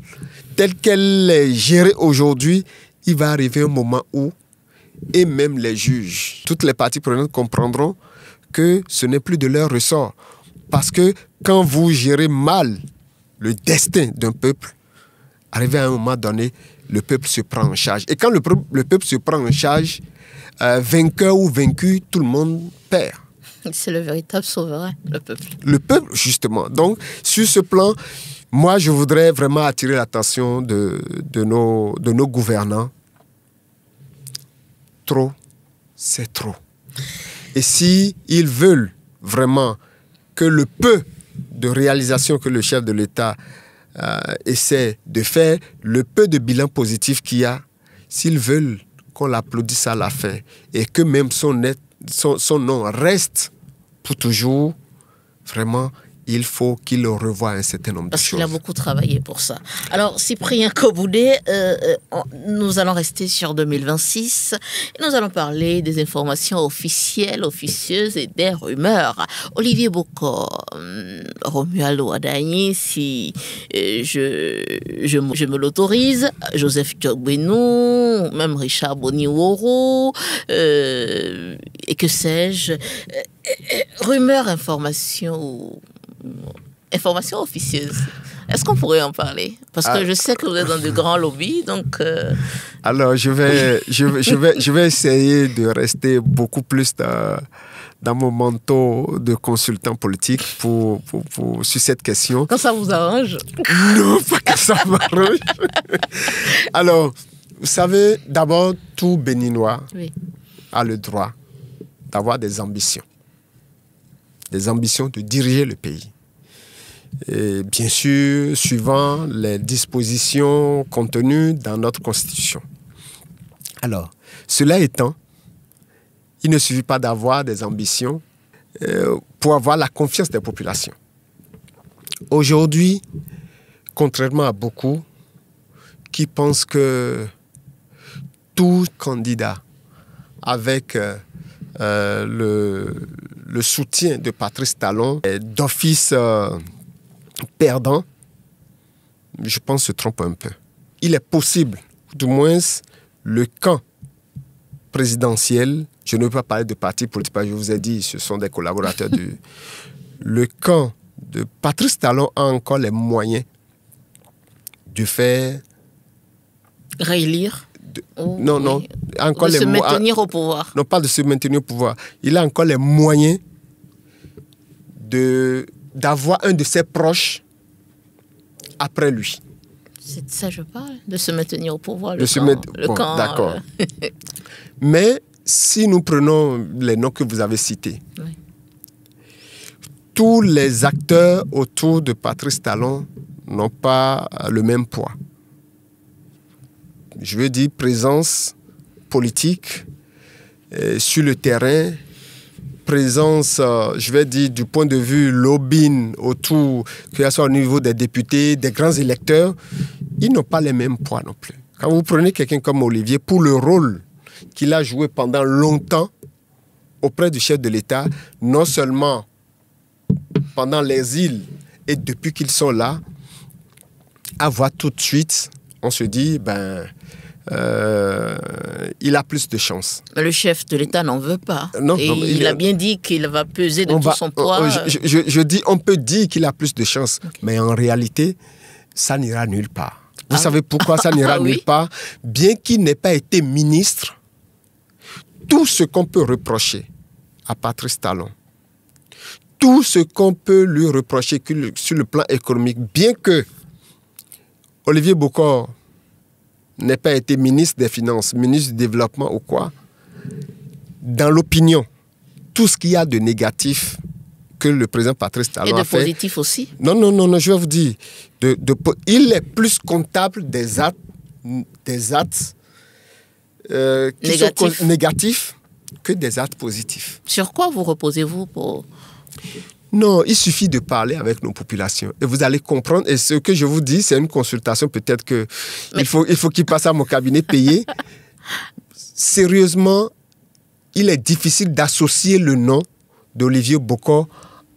telle qu'elle est gérée aujourd'hui, il va arriver un moment où, et même les juges, toutes les parties prenantes comprendront que ce n'est plus de leur ressort. Parce que quand vous gérez mal le destin d'un peuple, arrivé à un moment donné, le peuple se prend en charge. Et quand le, peuple se prend en charge, euh, vainqueur ou vaincu, tout le monde perd. C'est le véritable souverain, le peuple. Le peuple, justement. Donc, sur ce plan, moi, je voudrais vraiment attirer l'attention de, nos, de nos gouvernants. Trop, c'est trop. Et si ils veulent vraiment que le peu de réalisation que le chef de l'État euh, essaie de faire, le peu de bilan positif qu'il y a, s'ils veulent qu'on l'applaudisse à la fin et que même son nom reste pour toujours, vraiment, il faut qu'il revoie un certain nombre de choses. Parce qu'il a beaucoup travaillé pour ça. Alors, Cyprien Koboudé, euh, euh, nous allons rester sur 2026 et nous allons parler des informations officielles, officieuses et des rumeurs. Olivier Bocor, hmm, Romuald Adani, si euh, je, je, me l'autorise, Joseph Tchogbenou, même Richard Boniworo, et que sais-je rumeur, information information officieuses, Est-ce qu'on pourrait en parler Parce que ah. je sais que vous êtes dans de grands lobbies, donc. Euh, Alors, je vais, je, je, vais, je vais essayer de rester beaucoup plus dans, mon manteau de consultant politique pour, pour, sur cette question. Quand ça vous arrange Non, pas quand ça m'arrange. Alors, vous savez, d'abord, tout Béninois a le droit d'avoir des ambitions ambitions de diriger le pays. Et bien sûr, suivant les dispositions contenues dans notre Constitution. Alors, cela étant, il ne suffit pas d'avoir des ambitions euh, pour avoir la confiance des populations. Aujourd'hui, contrairement à beaucoup qui pensent que tout candidat avec euh, euh, le, le soutien de Patrice Talon est d'office euh, perdant, je pense, se trompe un peu. Il est possible, du moins, le camp présidentiel, je ne veux pas parler de parti politique, je vous ai dit, ce sont des collaborateurs du... Le camp de Patrice Talon a encore les moyens de faire... Réélire de, non, non, encore de se maintenir ah, au pouvoir. Non, pas de se maintenir au pouvoir. Il a encore les moyens d'avoir un de ses proches après lui. C'est de ça que je parle, de se maintenir au pouvoir. D'accord. Mais si nous prenons les noms que vous avez cités, tous les acteurs autour de Patrice Talon n'ont pas le même poids je veux dire, présence politique euh, sur le terrain, présence, euh, je vais dire, du point de vue lobbying autour, que ce soit au niveau des députés, des grands électeurs, ils n'ont pas les mêmes poids non plus. Quand vous prenez quelqu'un comme Olivier, pour le rôle qu'il a joué pendant longtemps auprès du chef de l'État, non seulement pendant les îles et depuis qu'ils sont là, avoir tout de suite on se dit, ben, euh, il a plus de chance. Bah, le chef de l'État n'en veut pas. Non, il, a bien dit qu'il va peser de tout son poids. Oh, je, dis, on peut dire qu'il a plus de chance, mais en réalité, ça n'ira nulle part. Vous ah. savez pourquoi ça n'ira nulle part Bien qu'il n'ait pas été ministre, tout ce qu'on peut reprocher à Patrice Talon, tout ce qu'on peut lui reprocher sur le plan économique, bien que Olivier Bocor n'est pas été ministre des Finances, ministre du Développement ou quoi, dans l'opinion, tout ce qu'il y a de négatif que le président Patrice Talon a fait... Et de positif aussi Non, non, non, je vais vous dire. il est plus comptable des actes, des euh, qui sont négatifs que des actes positifs. Sur quoi vous reposez-vous pour... Non, il suffit de parler avec nos populations et vous allez comprendre. Et ce que je vous dis, c'est une consultation peut-être que il faut, il faut qu'il passe à mon cabinet payé. Sérieusement, il est difficile d'associer le nom d'Olivier Bocor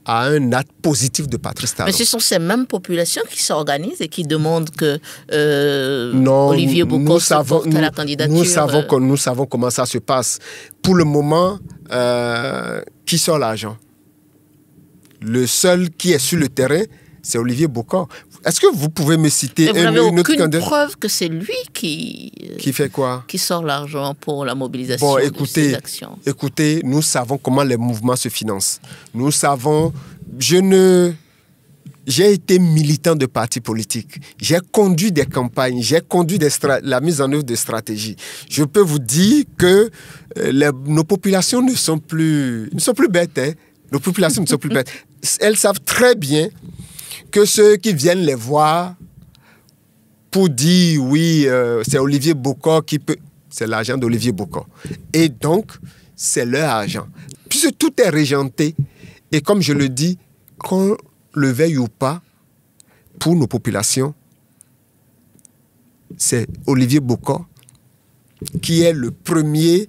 à un acte positif de Patrice Talon. Mais ce sont ces mêmes populations qui s'organisent et qui demandent que euh, Olivier Bocor nous, à la candidature. Nous savons, euh. nous savons comment ça se passe. Pour le moment, euh, qui sort l'argent le seul qui est sur le terrain, c'est Olivier Bocan. Est-ce que vous pouvez me citer un, n'avez une aucune preuve que c'est lui qui euh, qui fait quoi Qui sort l'argent pour la mobilisation écoutez, de ces actions. Écoutez, nous savons comment les mouvements se financent. Nous savons. Je ne j'ai été militant de partis politiques. J'ai conduit des campagnes, j'ai conduit des la mise en œuvre de stratégies. Je peux vous dire que euh, nos populations ne sont plus, ne sont plus bêtes. Hein. Nos populations ne sont plus bêtes elles savent très bien que ceux qui viennent les voir pour dire oui, euh, c'est Olivier Bocor qui peut. C'est l'agent d'Olivier Bocor. Et donc, c'est leur agent. Puisque tout est régenté. Et comme je le dis, qu'on le veille ou pas, pour nos populations, c'est Olivier Bocor qui est le premier,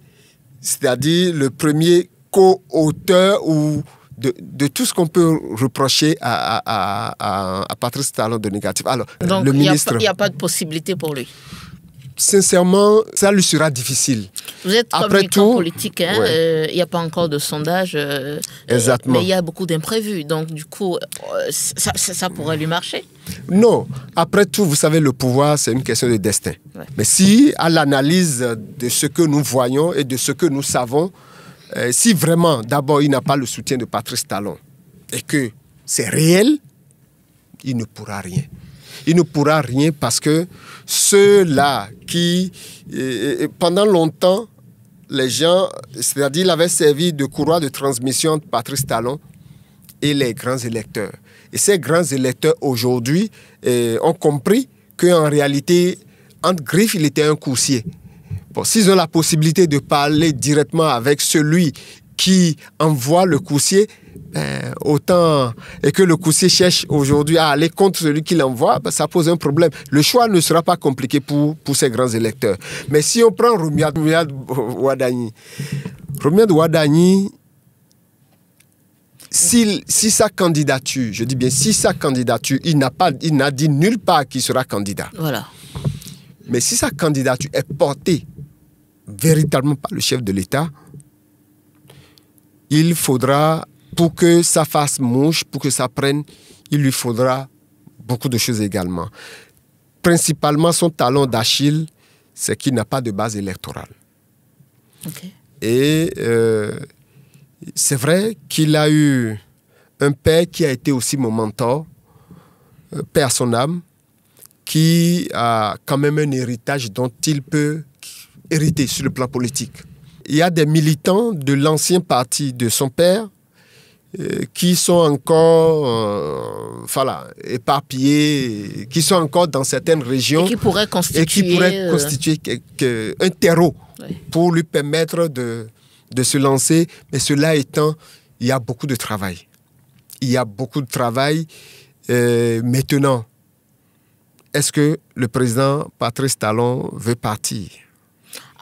c'est-à-dire le premier co-auteur ou de, tout ce qu'on peut reprocher à, à, à, Patrice Talon de négatif. Alors, euh, Donc, le ministre. Il n'y a, pas de possibilité pour lui sincèrement, ça lui sera difficile. Vous êtes Après tout, politique, hein, euh, il y n'y a pas encore de sondage. Euh, mais il y a beaucoup d'imprévus, donc du coup, ça, pourrait lui marcher. Non. Après tout, vous savez, le pouvoir, c'est une question de destin. Mais si, à l'analyse de ce que nous voyons et de ce que nous savons, euh, si vraiment, d'abord, il n'a pas le soutien de Patrice Talon et que c'est réel, il ne pourra rien. Il ne pourra rien parce que ceux-là qui, pendant longtemps, les gens, c'est-à-dire, il avait servi de courroie de transmission de Patrice Talon et les grands électeurs. Et ces grands électeurs aujourd'hui eh, ont compris qu'en réalité, entre griffes, il était un coursier s'ils ont la possibilité de parler directement avec celui qui envoie le coursier, ben, autant et que le coursier cherche aujourd'hui à aller contre celui qui l'envoie, ben, ça pose un problème. Le choix ne sera pas compliqué pour, pour ces grands électeurs. Mais si on prend Rumiad, Ouadani Wadani, Rumiad si, sa candidature, je dis bien si sa candidature, il n'a pas, il n'a dit nulle part qu'il sera candidat. Voilà. Mais si sa candidature est portée véritablement pas le chef de l'État, il faudra, pour que ça fasse mouche, pour que ça prenne, il lui faudra beaucoup de choses également. Principalement, son talent d'Achille, c'est qu'il n'a pas de base électorale. Et euh, c'est vrai qu'il a eu un père qui a été aussi mon mentor, euh, père à son âme, qui a quand même un héritage dont il peut hérité sur le plan politique. Il y a des militants de l'ancien parti de son père euh, qui sont encore euh, voilà, éparpillés, qui sont encore dans certaines régions. Et qui pourraient constituer, euh, un terreau pour lui permettre de se lancer. Mais cela étant, il y a beaucoup de travail. Il y a beaucoup de travail. maintenant, est-ce que le président Patrice Talon veut partir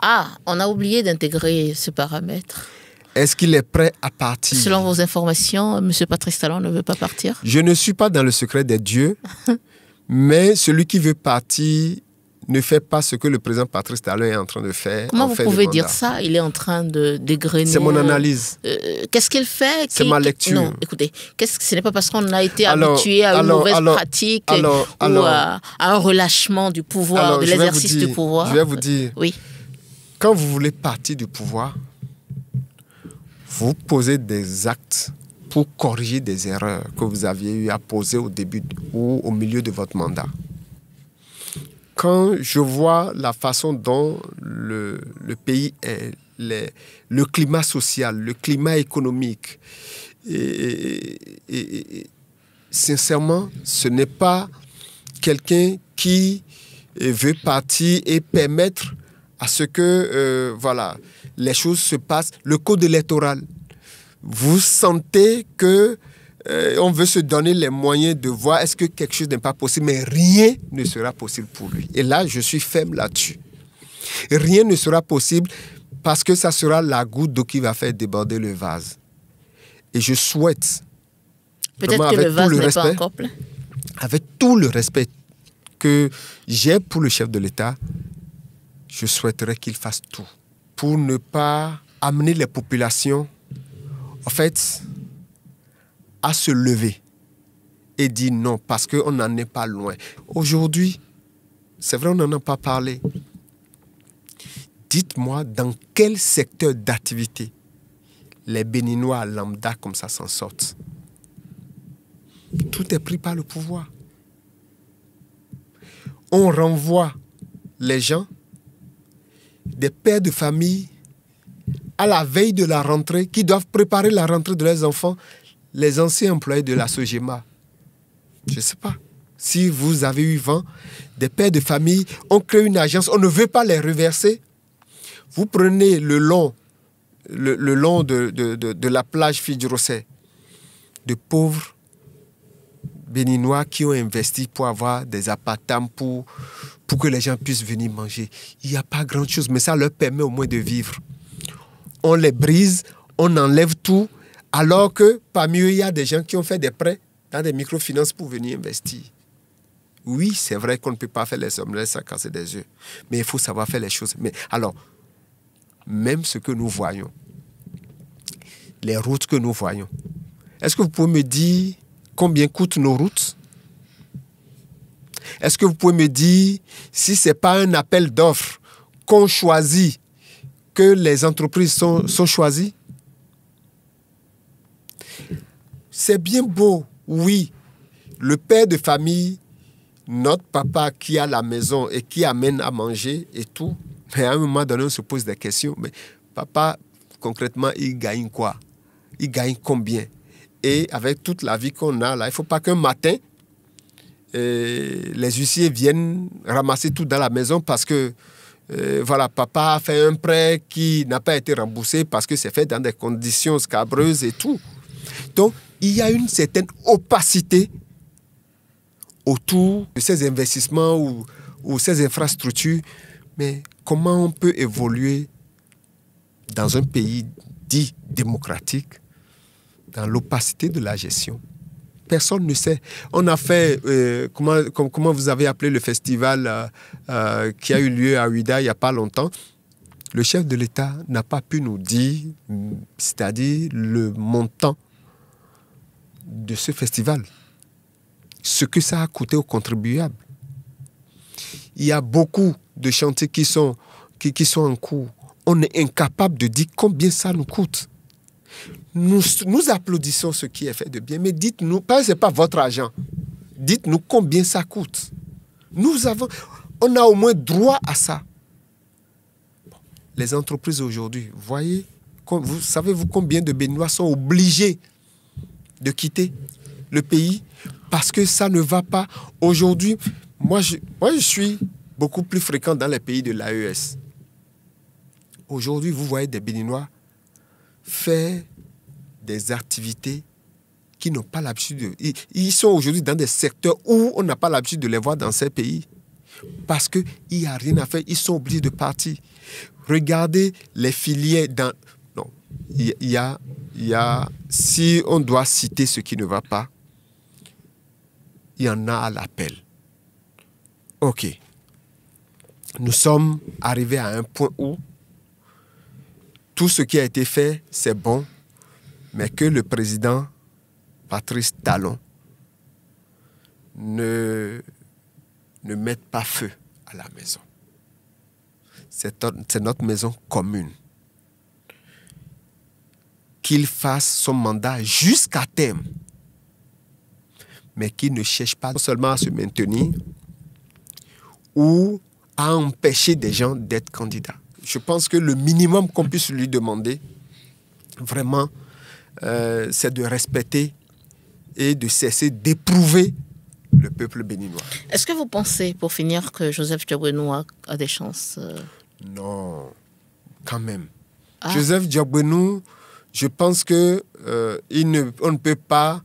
ah, on a oublié d'intégrer ce paramètre. Est-ce qu'il est prêt à partir Selon vos informations, M. Patrice Talon ne veut pas partir Je ne suis pas dans le secret des dieux, mais celui qui veut partir ne fait pas ce que le président Patrice Talon est en train de faire. Comment vous pouvez dire ça Il est en train de dégrainer. C'est mon analyse. Euh, euh, qu'est-ce qu'il fait C'est ma lecture. Non, écoutez, qu'est-ce n'est pas parce qu'on a été habitué à une mauvaise pratique ou à, à, un relâchement du pouvoir, de l'exercice du pouvoir. Je vais vous dire. Oui quand vous voulez partir du pouvoir, vous posez des actes pour corriger des erreurs que vous aviez eu à poser au début ou au milieu de votre mandat. Quand je vois la façon dont le, pays est, le climat social, le climat économique, sincèrement, ce n'est pas quelqu'un qui veut partir et permettre à ce que euh, voilà, les choses se passent. Le code électoral, vous sentez que euh, on veut se donner les moyens de voir est-ce que quelque chose n'est pas possible, mais rien ne sera possible pour lui. Et là, je suis ferme là-dessus. Rien ne sera possible parce que ça sera la goutte d'eau qui va faire déborder le vase. Et je souhaite. Peut-être que le vase n'est pas encore plein. Avec tout le respect que j'ai pour le chef de l'État, je souhaiterais qu'ils fassent tout pour ne pas amener les populations, en fait, à se lever et dire non, parce qu'on n'en est pas loin. Aujourd'hui, c'est vrai, on n'en a pas parlé. Dites-moi dans quel secteur d'activité les Béninois lambda comme ça s'en sortent. Tout est pris par le pouvoir. On renvoie les gens des pères de famille à la veille de la rentrée, qui doivent préparer la rentrée de leurs enfants, les anciens employés de la SOGEMA. Je ne sais pas. Si vous avez eu vent, des pères de famille, ont créé une agence, on ne veut pas les reverser. Vous prenez le long, le, long de, la plage Fidjrosset, de pauvres béninois qui ont investi pour avoir des appartements, pour pour que les gens puissent venir manger. Il n'y a pas grand-chose, mais ça leur permet au moins de vivre. On les brise, on enlève tout, alors que parmi eux, il y a des gens qui ont fait des prêts dans des microfinances pour venir investir. Oui, c'est vrai qu'on ne peut pas faire les sommes, ça casser des yeux. Mais il faut savoir faire les choses. Mais alors, même ce que nous voyons, les routes que nous voyons, est-ce que vous pouvez me dire combien coûtent nos routes est-ce que vous pouvez me dire si ce n'est pas un appel d'offres qu'on choisit, que les entreprises sont, choisies C'est bien beau, oui. Le père de famille, notre papa qui a la maison et qui amène à manger et tout. Mais à un moment donné, on se pose des questions. Mais papa, concrètement, il gagne quoi Il gagne combien Et avec toute la vie qu'on a là, il ne faut pas qu'un matin, les huissiers viennent ramasser tout dans la maison parce que euh, voilà, papa a fait un prêt qui n'a pas été remboursé parce que c'est fait dans des conditions scabreuses et tout. Donc, il y a une certaine opacité autour de ces investissements ou ces infrastructures. Mais comment on peut évoluer dans un pays dit démocratique, dans l'opacité de la gestion personne ne sait. On a fait, euh, comment, vous avez appelé le festival euh, euh, qui a eu lieu à Ouida il n'y a pas longtemps. Le chef de l'État n'a pas pu nous dire, c'est-à-dire le montant de ce festival, ce que ça a coûté aux contribuables. Il y a beaucoup de chantiers qui sont, qui sont en cours. On est incapable de dire combien ça nous coûte nous, applaudissons ce qui est fait de bien, mais dites-nous, ce n'est pas votre argent, dites-nous combien ça coûte. Nous avons, on a au moins droit à ça. Les entreprises aujourd'hui, voyez, vous savez-vous combien de Béninois sont obligés de quitter le pays parce que ça ne va pas. Aujourd'hui, moi je, moi, je suis beaucoup plus fréquent dans les pays de l'AES. Aujourd'hui, vous voyez des Béninois faire des activités qui n'ont pas l'habitude de... Ils, sont aujourd'hui dans des secteurs où on n'a pas l'habitude de les voir dans ces pays. Parce qu'il n'y a rien à faire, ils sont obligés de partir. Regardez les filières dans... Non, il y, a, y a... Si on doit citer ce qui ne va pas, il y en a à l'appel. OK. Nous sommes arrivés à un point où tout ce qui a été fait, c'est bon, mais que le président Patrice Talon ne, ne mette pas feu à la maison. C'est notre maison commune. Qu'il fasse son mandat jusqu'à terme, mais qu'il ne cherche pas seulement à se maintenir ou à empêcher des gens d'être candidats. Je pense que le minimum qu'on puisse lui demander, vraiment, euh, c'est de respecter et de cesser d'éprouver le peuple béninois. Est-ce que vous pensez, pour finir, que Joseph Diabouenou a, des chances euh? Non, quand même. Ah. Joseph Diabouenou, je pense que euh, il ne, on ne peut pas,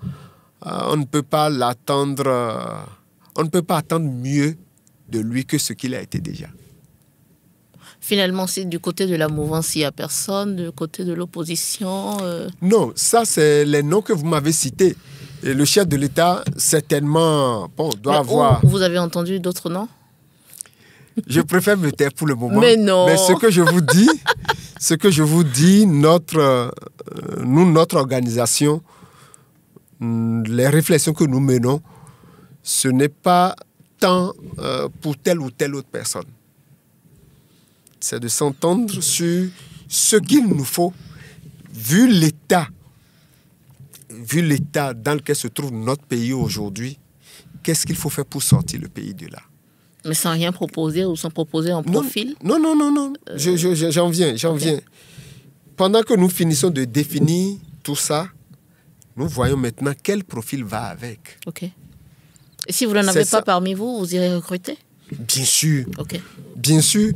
on ne peut pas l'attendre, on ne peut pas attendre mieux de lui que ce qu'il a été déjà finalement, c'est du côté de la mouvance, il n'y a personne, du côté de l'opposition. Euh. Non, ça, c'est les noms que vous m'avez cités. Et le chef de l'État, certainement, bon, doit avoir. Vous avez entendu d'autres noms je préfère me taire pour le moment. Mais non. Mais ce que je vous dis, ce que je vous dis, notre, euh, nous, notre organisation, mm, les réflexions que nous menons, ce n'est pas tant euh, pour telle ou telle autre personne c'est de s'entendre sur ce qu'il nous faut, vu l'état, vu l'état dans lequel se trouve notre pays aujourd'hui, qu'est-ce qu'il faut faire pour sortir le pays de là Mais sans rien proposer ou sans proposer en profil Non, non, non, non. Euh, j'en viens, j'en viens. Pendant que nous finissons de définir tout ça, nous voyons maintenant quel profil va avec. OK. Et si vous n'en avez pas parmi vous, vous irez recruter Bien sûr. Bien sûr.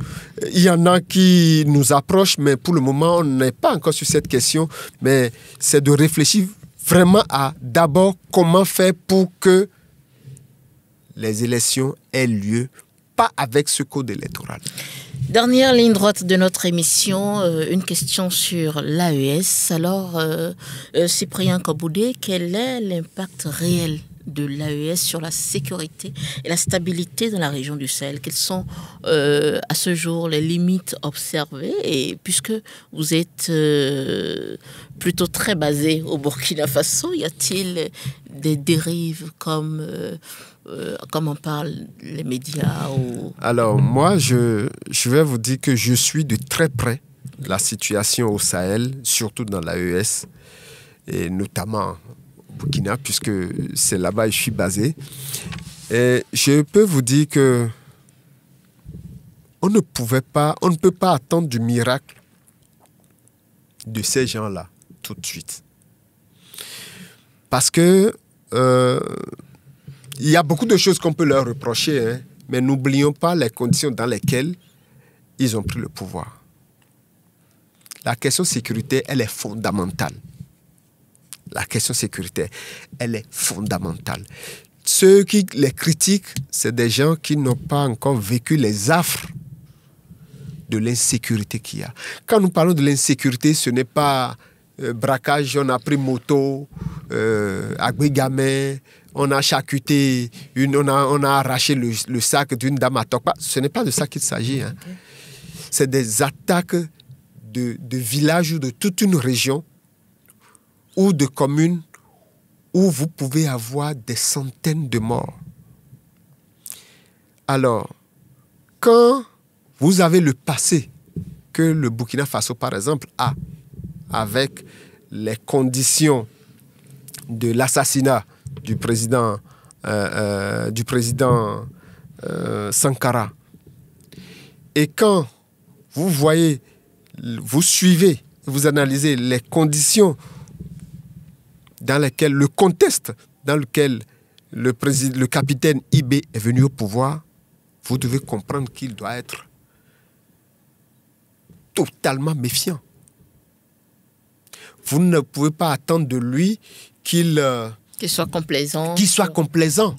Il y en a qui nous approchent, mais pour le moment, on n'est pas encore sur cette question. Mais c'est de réfléchir vraiment à d'abord comment faire pour que les élections aient lieu, pas avec ce code électoral. Dernière ligne droite de notre émission, euh, une question sur l'AES. Alors, euh, euh, Cyprien Kaboudé, quel est l'impact réel de l'AES sur la sécurité et la stabilité dans la région du Sahel Quelles sont euh, à ce jour les limites observées Et puisque vous êtes euh, plutôt très basé au Burkina Faso, y a-t-il des dérives comme, euh, comme en parlent les médias Alors moi, je, je vais vous dire que je suis de très près la situation au Sahel, surtout dans l'AES, et notamment Burkina, puisque c'est là-bas que je suis basé. Et je peux vous dire que on ne pouvait pas, on ne peut pas attendre du miracle de ces gens-là tout de suite. Parce que euh, il y a beaucoup de choses qu'on peut leur reprocher, hein, mais n'oublions pas les conditions dans lesquelles ils ont pris le pouvoir. La question sécurité, elle est fondamentale la question sécuritaire, elle est fondamentale. Ceux qui les critiquent, c'est des gens qui n'ont pas encore vécu les affres de l'insécurité qu'il y a. Quand nous parlons de l'insécurité, ce n'est pas euh, braquage, on a pris moto, euh, on a chacuté, on, a, arraché le, sac d'une dame à Tokpa. Ce n'est pas de ça qu'il s'agit. Hein. C'est des attaques de, de villages ou de toute une région ou de communes où vous pouvez avoir des centaines de morts. Alors, quand vous avez le passé que le Burkina Faso, par exemple, a avec les conditions de l'assassinat du président, euh, euh, du président euh, Sankara. Et quand vous voyez, vous suivez, vous analysez les conditions dans le contexte dans lequel le, capitaine IB est venu au pouvoir, vous devez comprendre qu'il doit être totalement méfiant. Vous ne pouvez pas attendre de lui euh, qu'il soit complaisant. Qu'il soit complaisant.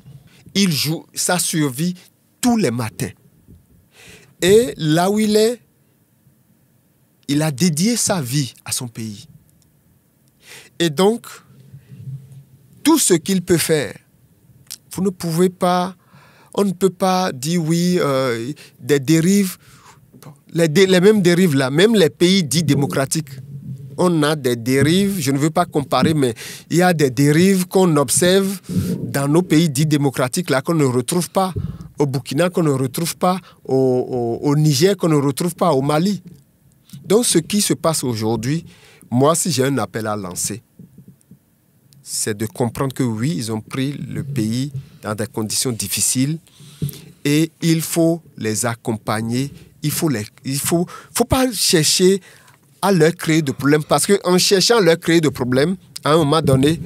Il joue sa survie tous les matins. Et là où il est, il a dédié sa vie à son pays. Et donc, tout ce qu'il peut faire. Vous ne pouvez pas, on ne peut pas dire oui, euh, des dérives, les, mêmes dérives là, même les pays dits démocratiques on a des dérives, je ne veux pas comparer, mais il y a des dérives qu'on observe dans nos pays dits démocratiques, là, qu'on ne retrouve pas au Burkina, qu'on ne retrouve pas au, au Niger, qu'on ne retrouve pas au Mali. Donc ce qui se passe aujourd'hui, moi, si j'ai un appel à lancer, c'est de comprendre que oui, ils ont pris le pays dans des conditions difficiles et il faut les accompagner. Il faut les, il faut, faut pas chercher à leur créer de problèmes parce que en cherchant à leur créer de problèmes, à un moment donné,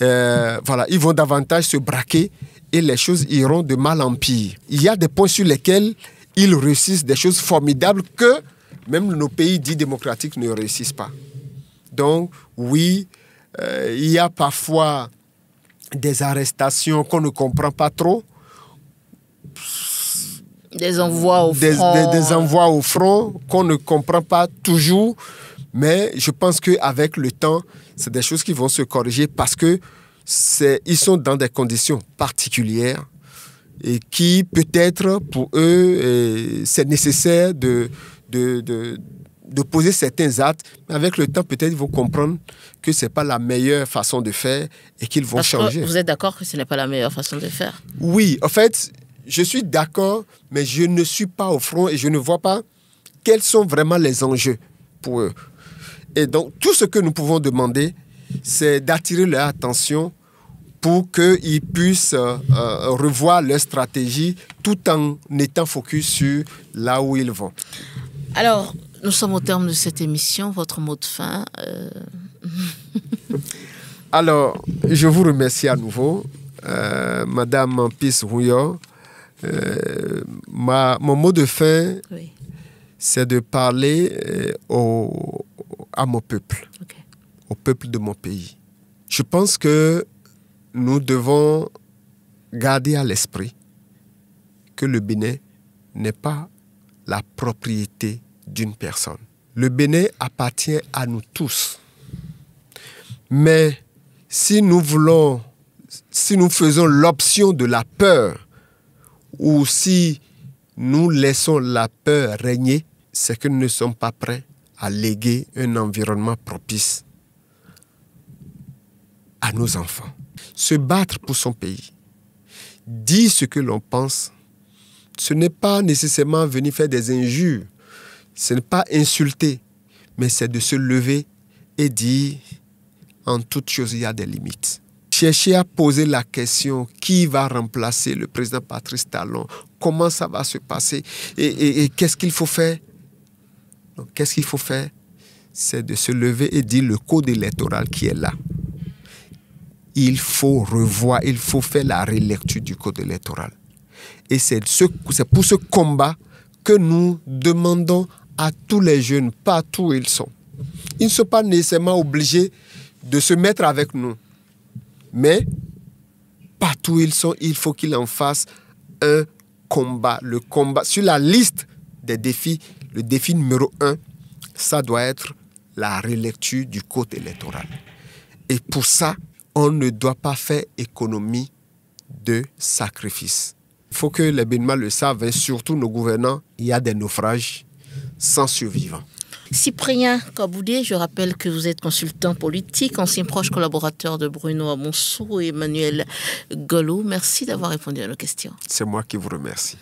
euh, voilà, ils vont davantage se braquer et les choses iront de mal en pire. Il y a des points sur lesquels ils réussissent des choses formidables que même nos pays dits démocratiques ne réussissent pas. Donc oui, euh, il y a parfois des arrestations qu'on ne comprend pas trop. Des envois au front. Des, envois au front qu'on ne comprend pas toujours. Mais je pense qu'avec le temps, c'est des choses qui vont se corriger parce que ils sont dans des conditions particulières et qui peut-être pour eux euh, c'est nécessaire de, de poser certains actes, avec le temps, peut-être ils vont comprendre que ce n'est pas la meilleure façon de faire et qu'ils vont changer. vous êtes d'accord que ce n'est pas la meilleure façon de faire Oui, en fait, je suis d'accord, mais je ne suis pas au front et je ne vois pas quels sont vraiment les enjeux pour eux. Et donc, tout ce que nous pouvons demander, c'est d'attirer leur attention pour qu'ils puissent euh, euh, revoir leur stratégie tout en étant focus sur là où ils vont. Alors, nous sommes au terme de cette émission. Votre mot de fin euh. Alors, je vous remercie à nouveau, euh, Madame Pis Rouillot. Euh, ma, mon mot de fin, c'est de parler au, à mon peuple, au peuple de mon pays. Je pense que nous devons garder à l'esprit que le Bénin n'est pas la propriété d'une personne. Le Bénin appartient à nous tous. Mais si nous voulons, si nous faisons l'option de la peur, ou si nous laissons la peur régner, c'est que nous ne sommes pas prêts à léguer un environnement propice à nos enfants. Se battre pour son pays, dire ce que l'on pense, ce n'est pas nécessairement venir faire des injures ce n'est pas insulter, mais c'est de se lever et dire, en toute chose, il y a des limites. Chercher à poser la question, qui va remplacer le président Patrice Talon Comment ça va se passer Et, qu'est-ce qu'il faut faire Qu'est-ce qu'il faut faire C'est de se lever et dire le code électoral qui est là. Il faut revoir, il faut faire la relecture du code électoral. Et c'est ce, pour ce combat que nous demandons à tous les jeunes, partout où ils sont. Ils ne sont pas nécessairement obligés de se mettre avec nous. Mais partout où ils sont, il faut qu'ils en fassent un combat. Le combat sur la liste des défis, le défi numéro un, ça doit être la relecture du code électoral. Et pour ça, on ne doit pas faire économie de sacrifices. Il faut que les Bénma le savent, et surtout nos gouvernants, il y a des naufrages, sans survivre. Cyprien Kaboudé, je rappelle que vous êtes consultant politique, ancien proche collaborateur de Bruno Amonsou et Emmanuel Golo. Merci d'avoir répondu à nos questions. C'est moi qui vous remercie.